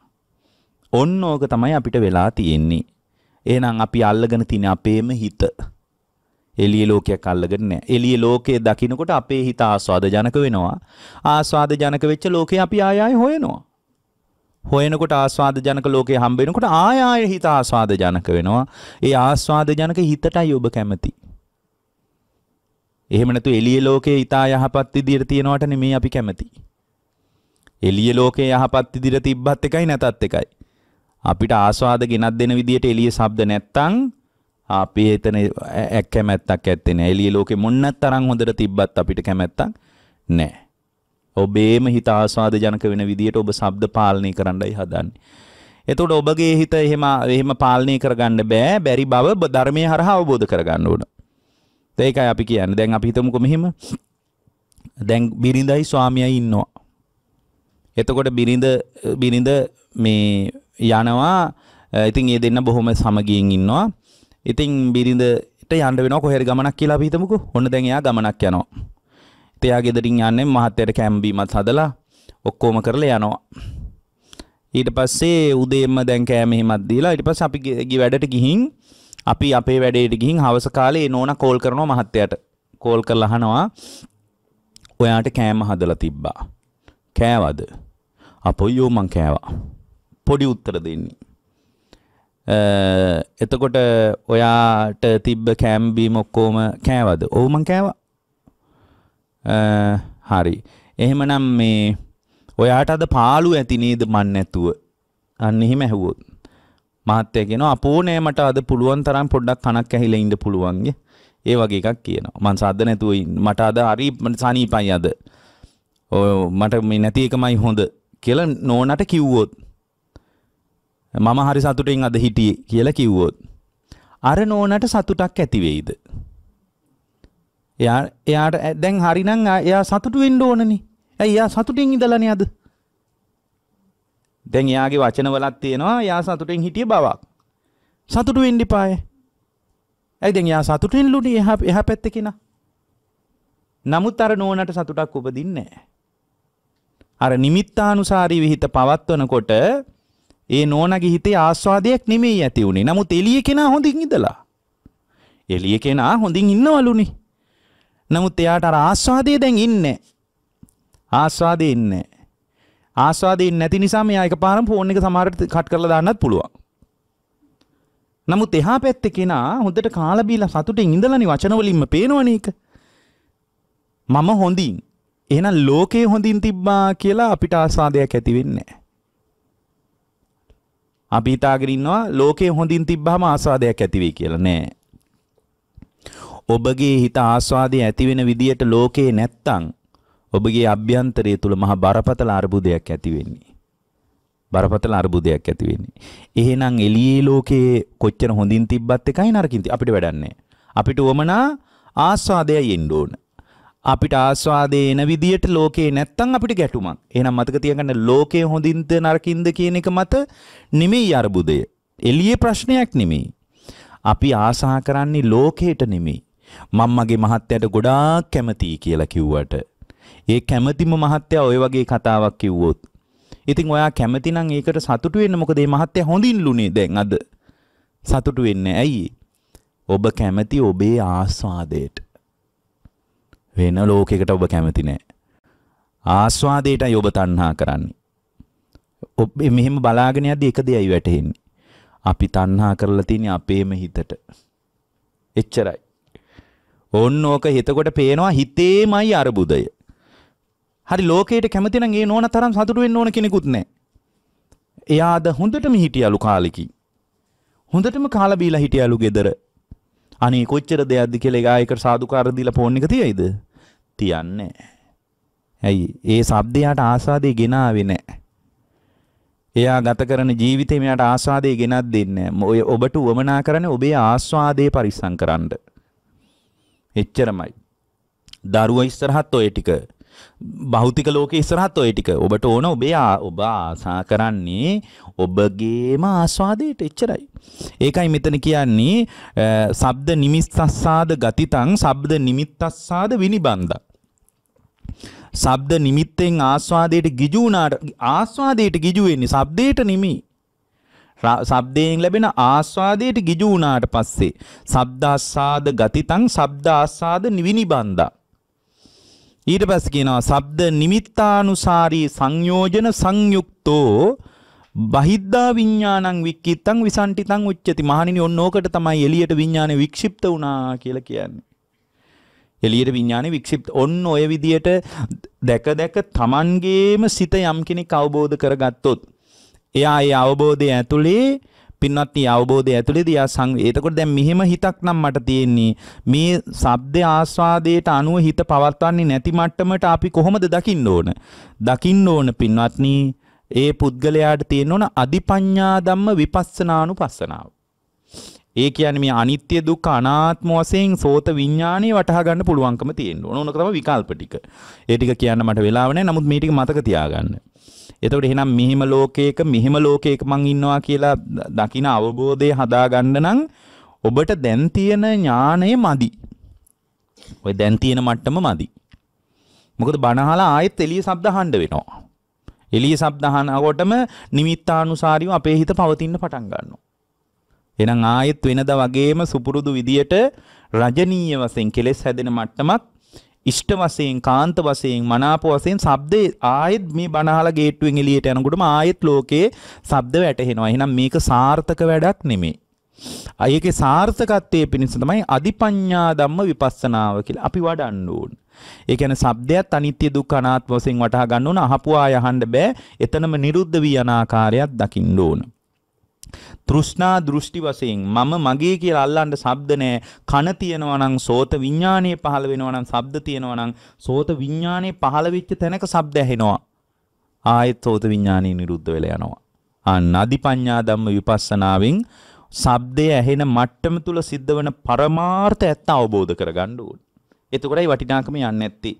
ඔන්න ඕක තමයි අපිට වෙලා තියෙන්නේ. එහෙනම් අපි අල්ලගෙන තියෙන අපේම හිත. එළිය ලෝකයක් අල්ලගෙන නෑ. එළිය ලෝකයේ දකින්නකොට අපේ හිත ආස්වාද ජනක වෙනවා. ආස්වාද ජනක වෙච්ච ලෝකේ අපි ආය ආයේ හොයනවා. හොයනකොට ආස්වාද ජනක ලෝකේ හම්බ වෙනකොට ආය ආය හිත ආස්වාද ජනක වෙනවා. ඒ ආස්වාද ජනක හිතටයි ඔබ කැමති. එහෙම නැතු එළිය ලෝකයේ ඊතා යහපත් විදියට තියෙනවටනේ මේ අපි කැමති. එළිය ලෝකයේ යහපත් විදියට තිබ්බත් එකයි නැතත් එකයි. අපිට ආස්වාද ගෙනත් දෙන විදියට එළිය ශබ්ද නැත්තම් අපි එතන කැමැත්තක් ඇත්තේ නැහැ. එළිය ලෝකේ මොන්න තරම් හොඳට තිබ්බත් අපිට කැමැත්තක් නැහැ. ඔබේම හිත ආස්වාද ජනක වෙන විදියට ඔබ ශබ්ද පාලනය කරන්නයි හදන්නේ. එතකොට ඔබගේ හිත එහෙම එහෙම පාලනය කරගන්න බෑ. බැරි බව ධර්මයේ හරහා අවබෝධ කරගන්න ඕන. ඒකයි අපි කියන්න දැන් අපි හිතමුක මෙහෙම දැන් බිරිඳයි ස්වාමියයි ඉන්නවා. එතකොට බිරිඳ බිරිඳ මේ යනවා ඉතින් ඒ දෙන්න බොහොම සමගියෙන් ඉන්නවා. ඉතින් බිරිඳට යන්න වෙනවා කොහෙර ගමනක් කියලා අපි හිතමුකෝ. ඔන්න දැන් එයා ගමනක් යනවා. ඉතින් එයා ගෙදරින් යන්නේ මහත්තයට කැම්බීමත් හදලා ඔක්කොම කරලා යනවා. ඊට පස්සේ උදේම දැන් කෑම එහෙමත් දීලා ඊට පස්සේ අපි වැඩට ගිහින් අපි අපේ වැඩේට ගිහින් හවස කාලේ නෝනා කෝල් කරනවා මහත්තයාට. කෝල් කරලා අහනවා ඔයාට කෑම හදලා තිබ්බා. කෑවද? අපොයියෝ මං කෑවා. පොඩි උත්තර දෙන්නේ. එතකොට ඔයාට තිබ්බ කෑම් බීම ඔක්කොම කෑවද? ඔව් මං කෑවා. හරි. එහෙමනම් මේ ඔයාට අද පාළු ඇති නේද මන් නැතුව? අන්න එහෙම ඇහුවොත්. මහත්තය කියනවා අපෝ නෑ මට අද පුළුවන් තරම් පොඩ්ඩක් කනක් ඇහිලා ඉන්න පුළුවන්ගේ. ඒ වගේ එකක් කියනවා. මං සද්ද නැතුව ඉන්න. මට අද හරි සනීපයි අද. ඔය මට මේ නැති එකමයි හොඳ කියලා නෝනට කිව්වොත් මම හරි සතුටින් අද හිටියේ කියලා කිව්වොත් අර නෝනට සතුටක් ඇති වෙයිද? එයා එයාට දැන් හරිනම් එයා සතුටු වෙන්න ඕනනේ. ඇයි එයා සතුටින් ඉඳලානේ අද? දැන් එයාගේ වචනවලත් තියෙනවා එයා සතුටෙන් හිටිය බවක්. සතුටු වෙන්න එපාය. ඇයි දැන් එයා සතුටින් ලුණි එහා එහා පැත්තේ කෙනා. නමුත් අර නෝනට සතුටක් උපදින්නේ නැහැ. අර නිමිත්තානුසාරී විහිිත පවත්වනකොට ඒ නෝනගේ හිතේ ආස්වාදයක් නෙමෙයි ඇති උනේ. නමුත් එළිය කෙනා හොඳින් ඉඳලා. එළිය කෙනා හොඳින් ඉන්නවලුනේ. නමුත් එයාට අර ආස්වාදයේ දැන් ඉන්නේ ආස්වාදයේ ඉන්නේ ආස්වාදයෙන් නැති නිසා මෙයා එකපාරම ෆෝන් එක සමහරට කට් කරලා දාන්නත් පුළුවන්. නමුත් එහා පැත්තේ කෙනා හොඳට කාලා බීලා සතුටින් ඉඳලානේ වචන වලින්ම පේනවනේ ඒක. මම හොඳින්. එහෙනම් ලෝකේ හොඳින් තිබ්බා කියලා අපිට ආස්වාදයක් ඇති වෙන්නේ නැහැ. අපි හිතාගෙන ඉන්නවා ලෝකේ හොඳින් තිබ්බහම ආස්වාදයක් ඇති වෙයි කියලා නෑ. ඔබගේ හිත ආස්වාදයේ ඇති වෙන විදියට ලෝකේ නැත්තම් ඔබගේ අභ්‍යන්තරය තුළ මහා බරපතල අර්බුදයක් ඇති වෙන්නේ. බරපතල අර්බුදයක් ඇති වෙන්නේ. එහෙනම් එළියේ ලෝකයේ කොච්චර හොඳින් තිබ්බත් එකයි නරකින් අපිට වැඩන්නේ. අපිට වමනා ආස්වාදයයි එන්න ඕන. අපිට ආස්වාදේ එන විදියට ලෝකේ නැත්තම් අපිට ගැටුමක්. එහෙනම් මතක තියාගන්න ලෝකේ හොඳින්ද නරකින්ද කියන එක මත නෙමෙයි අර්බුදය. එළියේ ප්‍රශ්නයක් නෙමෙයි. අපි ආසා කරන්නේ ලෝකයට නෙමෙයි. මම්මගේ මහත්තයාට ගොඩාක් කැමතියි කියලා කිව්වට ඒ කැමැතිම මහත්තයා ওই වගේ කතාවක් කිව්වොත්. ඉතින් ඔයා කැමති නම් ඒකට සතුටු වෙන්න මොකද මේ මහත්තයා හොඳින්ලුනේ දැන් අද. සතුටු වෙන්නේ ඇයි? ඔබ කැමති ඔබේ ආස්වාදයට. වෙන ලෝකයකට ඔබ කැමති නෑ. ආස්වාදයටයි ඔබ තණ්හා කරන්නේ. ඔබ මෙහෙම බලාගෙන යද්දී එක දෙයයි වැටහෙන්නේ. අපි තණ්හා කරලා තියෙන්නේ අපේම හිතට. එච්චරයි. ඕන්න ඕක හිතකොට පේනවා හිතේමයි අරුබුදය. හරි ලෝකයට කැමතිනම් ඒ නෝන තරම් සතුටු වෙන්න ඕන කෙනෙකුත් නැහැ. එයාද හොඳටම හිටියලු කාලෙකි. හොඳටම කාලා බීලා හිටියලු ගෙදර. අනේ කොච්චර දෙයක්ද කියලා ගායකට සාදුකාර දීලා ෆෝන් එක තියයිද? තියන්නේ ඇයි ඒ shabdයට ආසාදේ ගෙනාවේ නැහැ. එයා ගත කරන ජීවිතේ මෙයාට ආස්වාදේ ගෙනත් දෙන්නේ ඔය ඔබට වමනා කරන්නේ ඔබේ ආස්වාදේ පරිස්සම් කරන්න. එච්චරමයි. දරුවා ඉස්සරහත් ඔය ටික භෞතික ලෝකයේ ඉස්සරහත් ඔය ටික ඔබට ඕන ඔබේ ඔබ ආසා කරන්නේ ඔබගේම ආස්වාදයට එච්චරයි. ඒකයි මෙතන කියන්නේ ශබ්ද නිමිත්තස්සාද ගතිතං ශබ්ද නිමිත්තස්සාද විනිබන්ද. ශබ්ද නිමිත්තෙන් ආස්වාදයට ගිජු වුණාට ආස්වාදයට ගිජු වෙන්නේ ශබ්දයට නෙමෙයි. ශබ්දයෙන් ලැබෙන ආස්වාදයට ගිජු වුණාට පස්සේ ශබ්දාස්වාද ගතිතං ශබ්දාස්වාද නිවිනිබන්දා ඊට පස්සේ කියනවා සබ්ද නිමිත්තානුසාරී සංයෝජන සංයුක්තෝ බහිද්දා විඥානං වික්කිත්තං විසන්ටිතං උච්චති මහණෙනි ඔන්න ඕකට තමයි එළියට විඥානේ වික්ෂිප්ත වුණා කියලා කියන්නේ. එළියට විඥානේ වික්ෂිප්ත ඔන්න ඔය විදියට දැක දැක Tamanගේම සිත යම් කෙනෙක් අවබෝධ කරගත්තොත් එයා ඒ අවබෝධය ඇතුලේ පින්වත්නි අවබෝධය ඇතුළේදී ආ සං එතකොට දැන් මෙහෙම හිතක් නම් මට තියෙන්නේ මේ ශබ්ද ආස්වාදයට අනුව හිත පවත්වන්නේ නැති මට්ටමට අපි කොහොමද දකින්න ඕන දකින්න ඕන පින්වත්නි ඒ පුද්ගලයාට තියෙන ඕන අදිපඤ්ඤා ධම්ම විපස්සනානුපස්සනාව ඒ කියන්නේ මේ අනිත්‍ය දුක්ඛ අනාත්ම වශයෙන් සෝත විඥානේ වටහා ගන්න පුළුවන්කම තියෙනවා. ඕන ඕනක තමයි විකල්ප ටික. ඒ ටික කියන්න මට වෙලාව නැහැ. නමුත් මේ ටික මතක තියාගන්න. එතකොට එහෙනම් මෙහෙම ලෝකයක මෙහෙම ලෝකයක මං ඉන්නවා කියලා දකින අවබෝධය හදාගන්න නම් ඔබට දැන් තියෙන ඥාණය මදි. ඔය දැන් තියෙන මට්ටම මදි. මොකද බණහලා ආයෙත් එළිය ශබ්ද අහන්න වෙනවා. එළිය ශබ්ද අහනකොටම නිමිත්තානුසාරිව අපේ හිත පවතින්න පටන් ගන්නවා. එහෙනම් ආයෙත් වෙනද වගේම සුපුරුදු විදියට රජනීය වශයෙන් කෙලෙස් හැදෙන මට්ටමක් ඉෂ්ට වශයෙන් කාන්ත වශයෙන් මනාප වශයෙන් ශබ්දේ ආයෙත් මේ බනහලා ගේට්ටුවෙන් එළියට යනකොටම ආයෙත් ලෝකයේ ශබ්ද වැටහෙනවා. එහෙනම් මේක සාර්ථක වැඩක් නෙමෙයි. අයගේ සාර්ථකත්වයේ පිණිස තමයි අධිපඤ්ඤා ධම්ම විපස්සනාව කියලා අපි වඩන්න ඕන. ඒ කියන්නේ shabdayat අනිත්‍ය දුක්ඛ අනාත්ම වශයෙන් වටහා ගන්න ඕන අහපුවා යහන්න බෑ. එතනම නිරුද්ධ වී යන ආකාරයක් දකින්න ඕන. තෘෂ්ණා දෘෂ්ටි වශයෙන් මම මගේ කියලා අල්ලන්න ශබ්ද නැහැ. කන තියෙනවා නම් සෝත විඥානයේ පහළ වෙනවා නම් ශබ්ද තියෙනවා නම් සෝත විඥානයේ පහළ වෙච්ච තැනක ශබ්ද ඇහෙනවා. ආයෙත් සෝත විඥානයේ නිරුද්ධ වෙලා යනවා. අන්න අධිපඤ්ඤා ධම්ම විපස්සනාවෙන් ශබ්දය ඇහෙන මට්ටම තුල සිද්ධ වෙන පරමාර්ථ ඇත්ත අවබෝධ කරගන්න ඕනේ. එතකොටයි වටිනාකම යන්නේ නැත්තේ.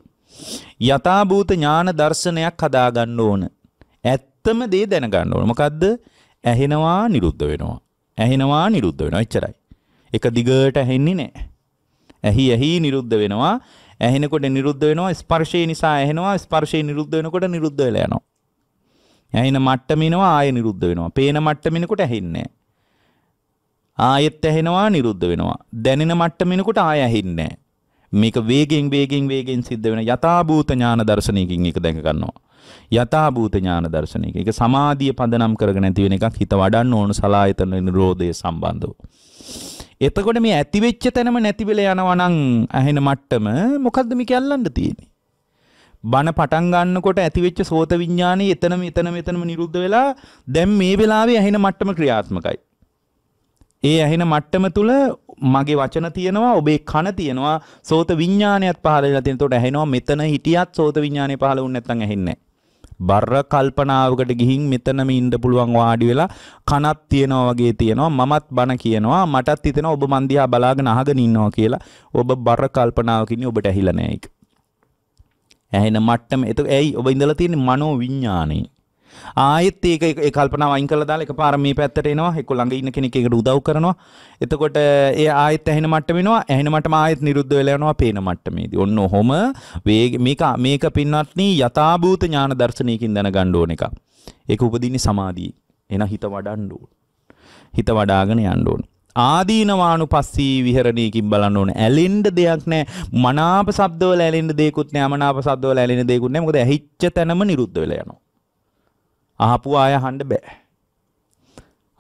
යථාභූත ඥාන දර්ශනයක් හදාගන්න ඕන. ඇත්තම දේ දැනගන්න ඕන. මොකද්ද? ඇහෙනවා නිරුද්ධ වෙනවා. ඇහෙනවා නිරුද්ධ වෙනවා. එච්චරයි. එක දිගට ඇහෙන්නේ නැහැ. ඇහි ඇහි නිරුද්ධ වෙනවා. ඇහෙනකොට නිරුද්ධ වෙනවා. ස්පර්ශය නිසා ඇහෙනවා. ස්පර්ශය නිරුද්ධ වෙනකොට නිරුද්ධ වෙලා යනවා. ඇහෙන මට්ටමිනවා ආය නිරුද්ධ වෙනවා. පේන මට්ටමිනකොට ඇහෙන්නේ ආයෙත් ඇහෙනවා නිරුද්ධ වෙනවා. දැනෙන මට්ටමිනකොට ආය ඇහෙන්නේ මේක වේගෙන් වේගෙන් වේගෙන් සිද්ධ වෙන යථාභූත ඥාන දර්ශනයකින් එක දැක ගන්නවා. යථාභූත ඥාන දර්ශනය එක. ඒක සමාධිය පදනම් කරගෙන ඇති වෙන එකක් හිත වඩන්න ඕන සලායතන නිරෝධය සම්බන්ධව. එතකොට මේ ඇති වෙච්ච තැනම නැති වෙලා යනවා නම් ඇහෙන මට්ටම මොකද්ද මේක අල්ලන්න තියෙන්නේ? බන පටන් ගන්නකොට ඇතිවෙච්ච සෝත විඥානේ එතනම එතනම එතනම නිරුද්ධ වෙලා දැන් මේ වෙලාවේ ඇහෙන මට්ටම ක්‍රියාත්මකයි. ඒ ඇහෙන මට්ටම තුල මගේ වචන තියෙනවා ඔබේ කන තියෙනවා සෝත විඥානයත් පහළ වෙලා තියෙන. එතකොට ඇහෙනවා මෙතන හිටියත් සෝත විඥානේ පහළ වුනේ නැත්නම් ඇහෙන්නේ නැහැ. බර කල්පනාවකට ගිහින් මෙතනම ඉන්න පුළුවන් වාඩි වෙලා කනක් තියනවා වගේ තියෙනවා මමත් බන කියනවා මටත් හිතෙනවා ඔබ මන් දිහා බලාගෙන අහගෙන ඉන්නවා කියලා ඔබ බර කල්පනාවකින් ඔබට ඇහිලා නෑ ඒක ඇහෙන මට්ටම එතකොට ඇයි ඔබ ඉඳලා තියෙන්නේ මනෝ විඥානේ ආයෙත් ඒක ඒ කල්පනාව අයින් කරලා දාලා එකපාර මේ පැත්තට එනවා එක්ක ළඟ ඉන්න කෙනෙක් ඒකට උදව් කරනවා එතකොට ඒ ආයෙත් ඇහෙන මට්ටම එනවා ඇහෙන මට්ටම ආයෙත් නිරුද්ධ වෙලා යනවා පේන මට්ටමේදී ඔන්න ඔහොම මේක මේක පින්වත්නි යථාභූත ඥාන දර්ශනයකින් දැනගන්න ඕන එකක් ඒක උපදින්නේ සමාධියේ එන හිත වඩන්න ඕන හිත වඩාගෙන යන්න ඕන ආදීනවානුපස්සී විහරණයකින් බලන්න ඕනේ. ඇලෙන්න දෙයක් නැහැ. මනාප ශබ්දවල ඇලෙන්න දෙයක්වත් නැහැ. අමනාප ශබ්දවල ඇලෙන්න දෙයක්වත් නැහැ. මොකද ඇහිච්ච තැනම නිරුද්ධ වෙලා යනවා. අහපු ආය අහන්න බෑ.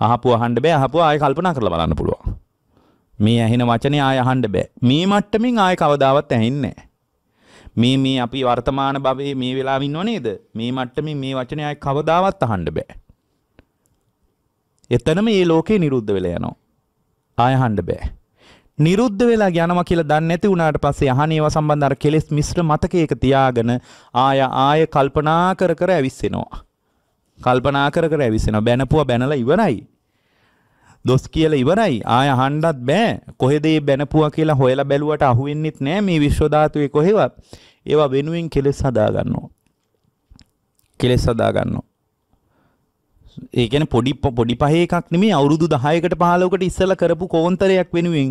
අහපු අහන්න බෑ අහපු ආය කල්පනා කරලා බලන්න පුළුවන්. මේ ඇහෙන වචනේ ආය අහන්න බෑ. මේ මට්ටමින් ආය කවදාවත් ඇහෙන්නේ නෑ. මේ මේ අපි වර්තමාන භවයේ මේ වෙලාවෙ ඉන්නව නේද? මේ මට්ටමින් මේ වචනේ ආය කවදාවත් අහන්න බෑ. එතනම මේ ලෝකේ නිරුද්ධ වෙලා යනවා. ආය අහන්න බෑ. නිරුද්ධ වෙලා යනවා කියලා දන්නේ නැති වුණාට පස්සේ අහන ඒවා සම්බන්ධ අර කෙලෙස් මිශ්‍ර මතකයක තියාගෙන ආය ආය කල්පනා කර කර ඇවිස්සෙනවා. කල්පනා කර කර ඇවිස්සෙනවා. බැනපුවා බැනලා ඉවරයි. දොස් කියලා ඉවරයි. ආය අහන්නත් බෑ. කොහෙද මේ බැනපුවා කියලා හොයලා බැලුවට අහුවෙන්නෙත් නෑ මේ විශ්ව ධාතුවේ කොහෙවත්. ඒවා වෙනුවෙන් කෙලෙස් හදා ගන්නවා. කෙලෙස් හදා ගන්නවා. ඒ කියන්නේ පොඩි පොඩි පහේ එකක් නෙමෙයි අවුරුදු 10කට 15කට ඉස්සලා කරපු කෝන්තරයක් වෙනුවෙන්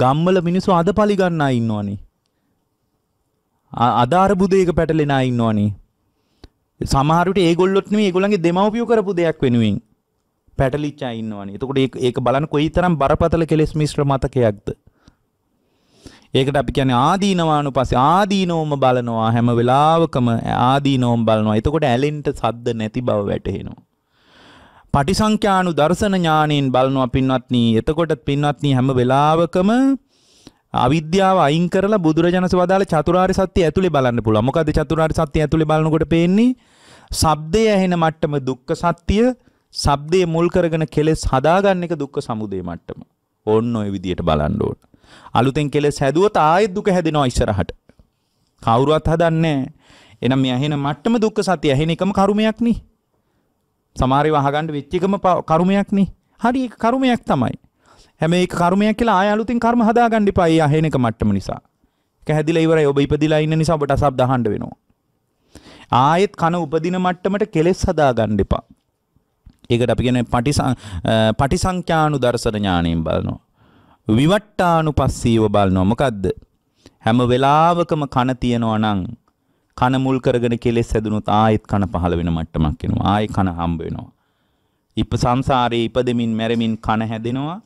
ගම්වල මිනිස්සු අද පලි ගන්නා ඉන්නවනේ. අදාර බුදේක පැටලෙනා ඉන්නවනේ. සමහරට ඒගොල්ලොත්න ඒගොලන්ගේ දෙමවපිය කරපු දෙයක් වෙනුවෙන් පැටලිච්චා ඉන්නවනේ එතකොට ඒක බලන කොයි තරම් බරපතල කෙලෙස් මිශ්‍ර මතකයක්ද ඒකට අපි කියන්නේ ආදීනවානු පස්සේ ආදීනෝම බලනවා හැම වෙලාවකම ආදීනෝම බලනවා. එතකොට ඇලෙන්ට සද්ද නැති බව වැටහෙනවා. පටිසංඛ්‍යානු දර්ශන ඥාණයෙන් බලනවා පින්වත්නි. එතකොට පින්වත්නි හැම වෙලාවකම අවිද්‍යාව අයින් කරලා බුදුරජාණන් වදාළ චතුරාර්ය සත්‍ය ඇතුලේ බලන්න පුළුවන්. මොකද චතුරාර්ය සත්‍ය ඇතුලේ බලනකොට පේන්නේ ශබ්දය ඇහෙන මට්ටම දුක්ඛ සත්‍ය, ශබ්දයේ මුල් කරගෙන කෙලෙස් හදාගන්න එක දුක්ඛ සමුදය මට්ටම. ඕන්න ඔය විදියට බලන්න ඕන. අලුතෙන් කෙලෙස් හැදුවොත් ආයෙත් දුක හැදෙනවා ඉස්සරහට. කවුරුවත් හදන්නේ නැහැ. එහෙනම් මේ ඇහෙන මට්ටම දුක්ඛ සත්‍ය ඇහෙන එකම කර්මයක් නේ. සමහරව අහගන්න වෙච්ච එකම කර්මයක් නේ. හරි ඒක කර්මයක් තමයි. හැම ඒ කර්මයක් කියලා ආයලුතින් කර්ම හදා ගණ්ඩි පයි අහෙනක මට්ටම නිසා කැහැදිල ඉවරයි ඔබ ඉපදිලා ඉන්න නිසා ඔබට අසබ් දහන්ඩ වෙනවා. ආයෙත් කන උපදින මට්ටමට කෙලෙස් හදා ගණ්ඩිපා. ඒකට අපි ගැන පටිසංඛ්‍යානු දර්ශන ඥානයෙන් බලනවා. විවට්ටානු පස්සීව බලනවා මොකක්ද. හැම වෙලාවකම කන තියෙනවා නං කන මුල් කරගෙන කෙලෙස් හැදුනොත් ආයෙත් කන පහළ වෙන මට්ටමක් එනවා ආයෙ කන හම්බ වෙනවා ඉප සංසාරේ ඉපදෙමින් මැරෙමින් කන හැදෙනවා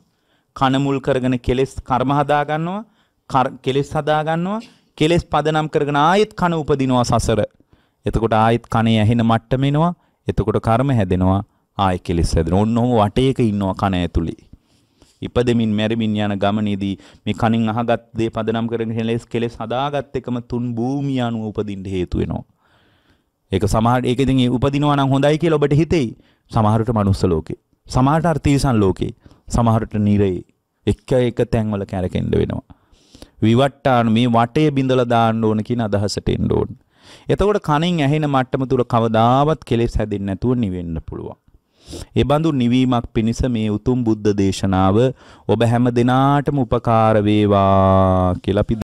කන මුල් කරගෙන කෙලෙස් කර්ම හදා ගන්නවා කෙලෙස් හදා ගන්නවා කෙලෙස් පදනම් කරගෙන ආයෙත් කන උපදිනවා සසර. එතකොට ආයෙත් කනේ ඇහෙන මට්ටම එනවා. එතකොට කර්ම හැදෙනවා. ආයෙ කෙලෙස් හැදෙනවා. ඔන්නෝම වටේක ඉන්නවා කන ඇතුලේ. ඉපදෙමින් මැරෙමින් යන ගමනේදී මේ කනින් අහගත් දේ පදනම් කරගෙන කෙලෙස් කෙලෙස් හදාගත් එකම තුන් භූමිය අනුව උපදින්න හේතු වෙනවා. ඒක සමහර ඒක ඉතින් උපදිනවා නම් හොඳයි කියලා ඔබට හිතෙයි. සමහරට manuss ලෝකේ සමහරට අර තිරිසන් ලෝකේ සමහරට නිරේ එක එක තැන්වල කැරකෙන්න වෙනවා. විවට්ටාන මේ වටේ බිඳලා දාන්න ඕන කියන අදහසට එන්න ඕන. එතකොට කණින් ඇහෙන මට්ටම තුල කවදාවත් කෙලෙස් හැදෙන්නේ නැතුව නිවෙන්න පුළුවන්. ඒ බඳු නිවීමක් පිණිස මේ උතුම් බුද්ධ දේශනාව ඔබ හැම දිනාටම උපකාර වේවා කියලා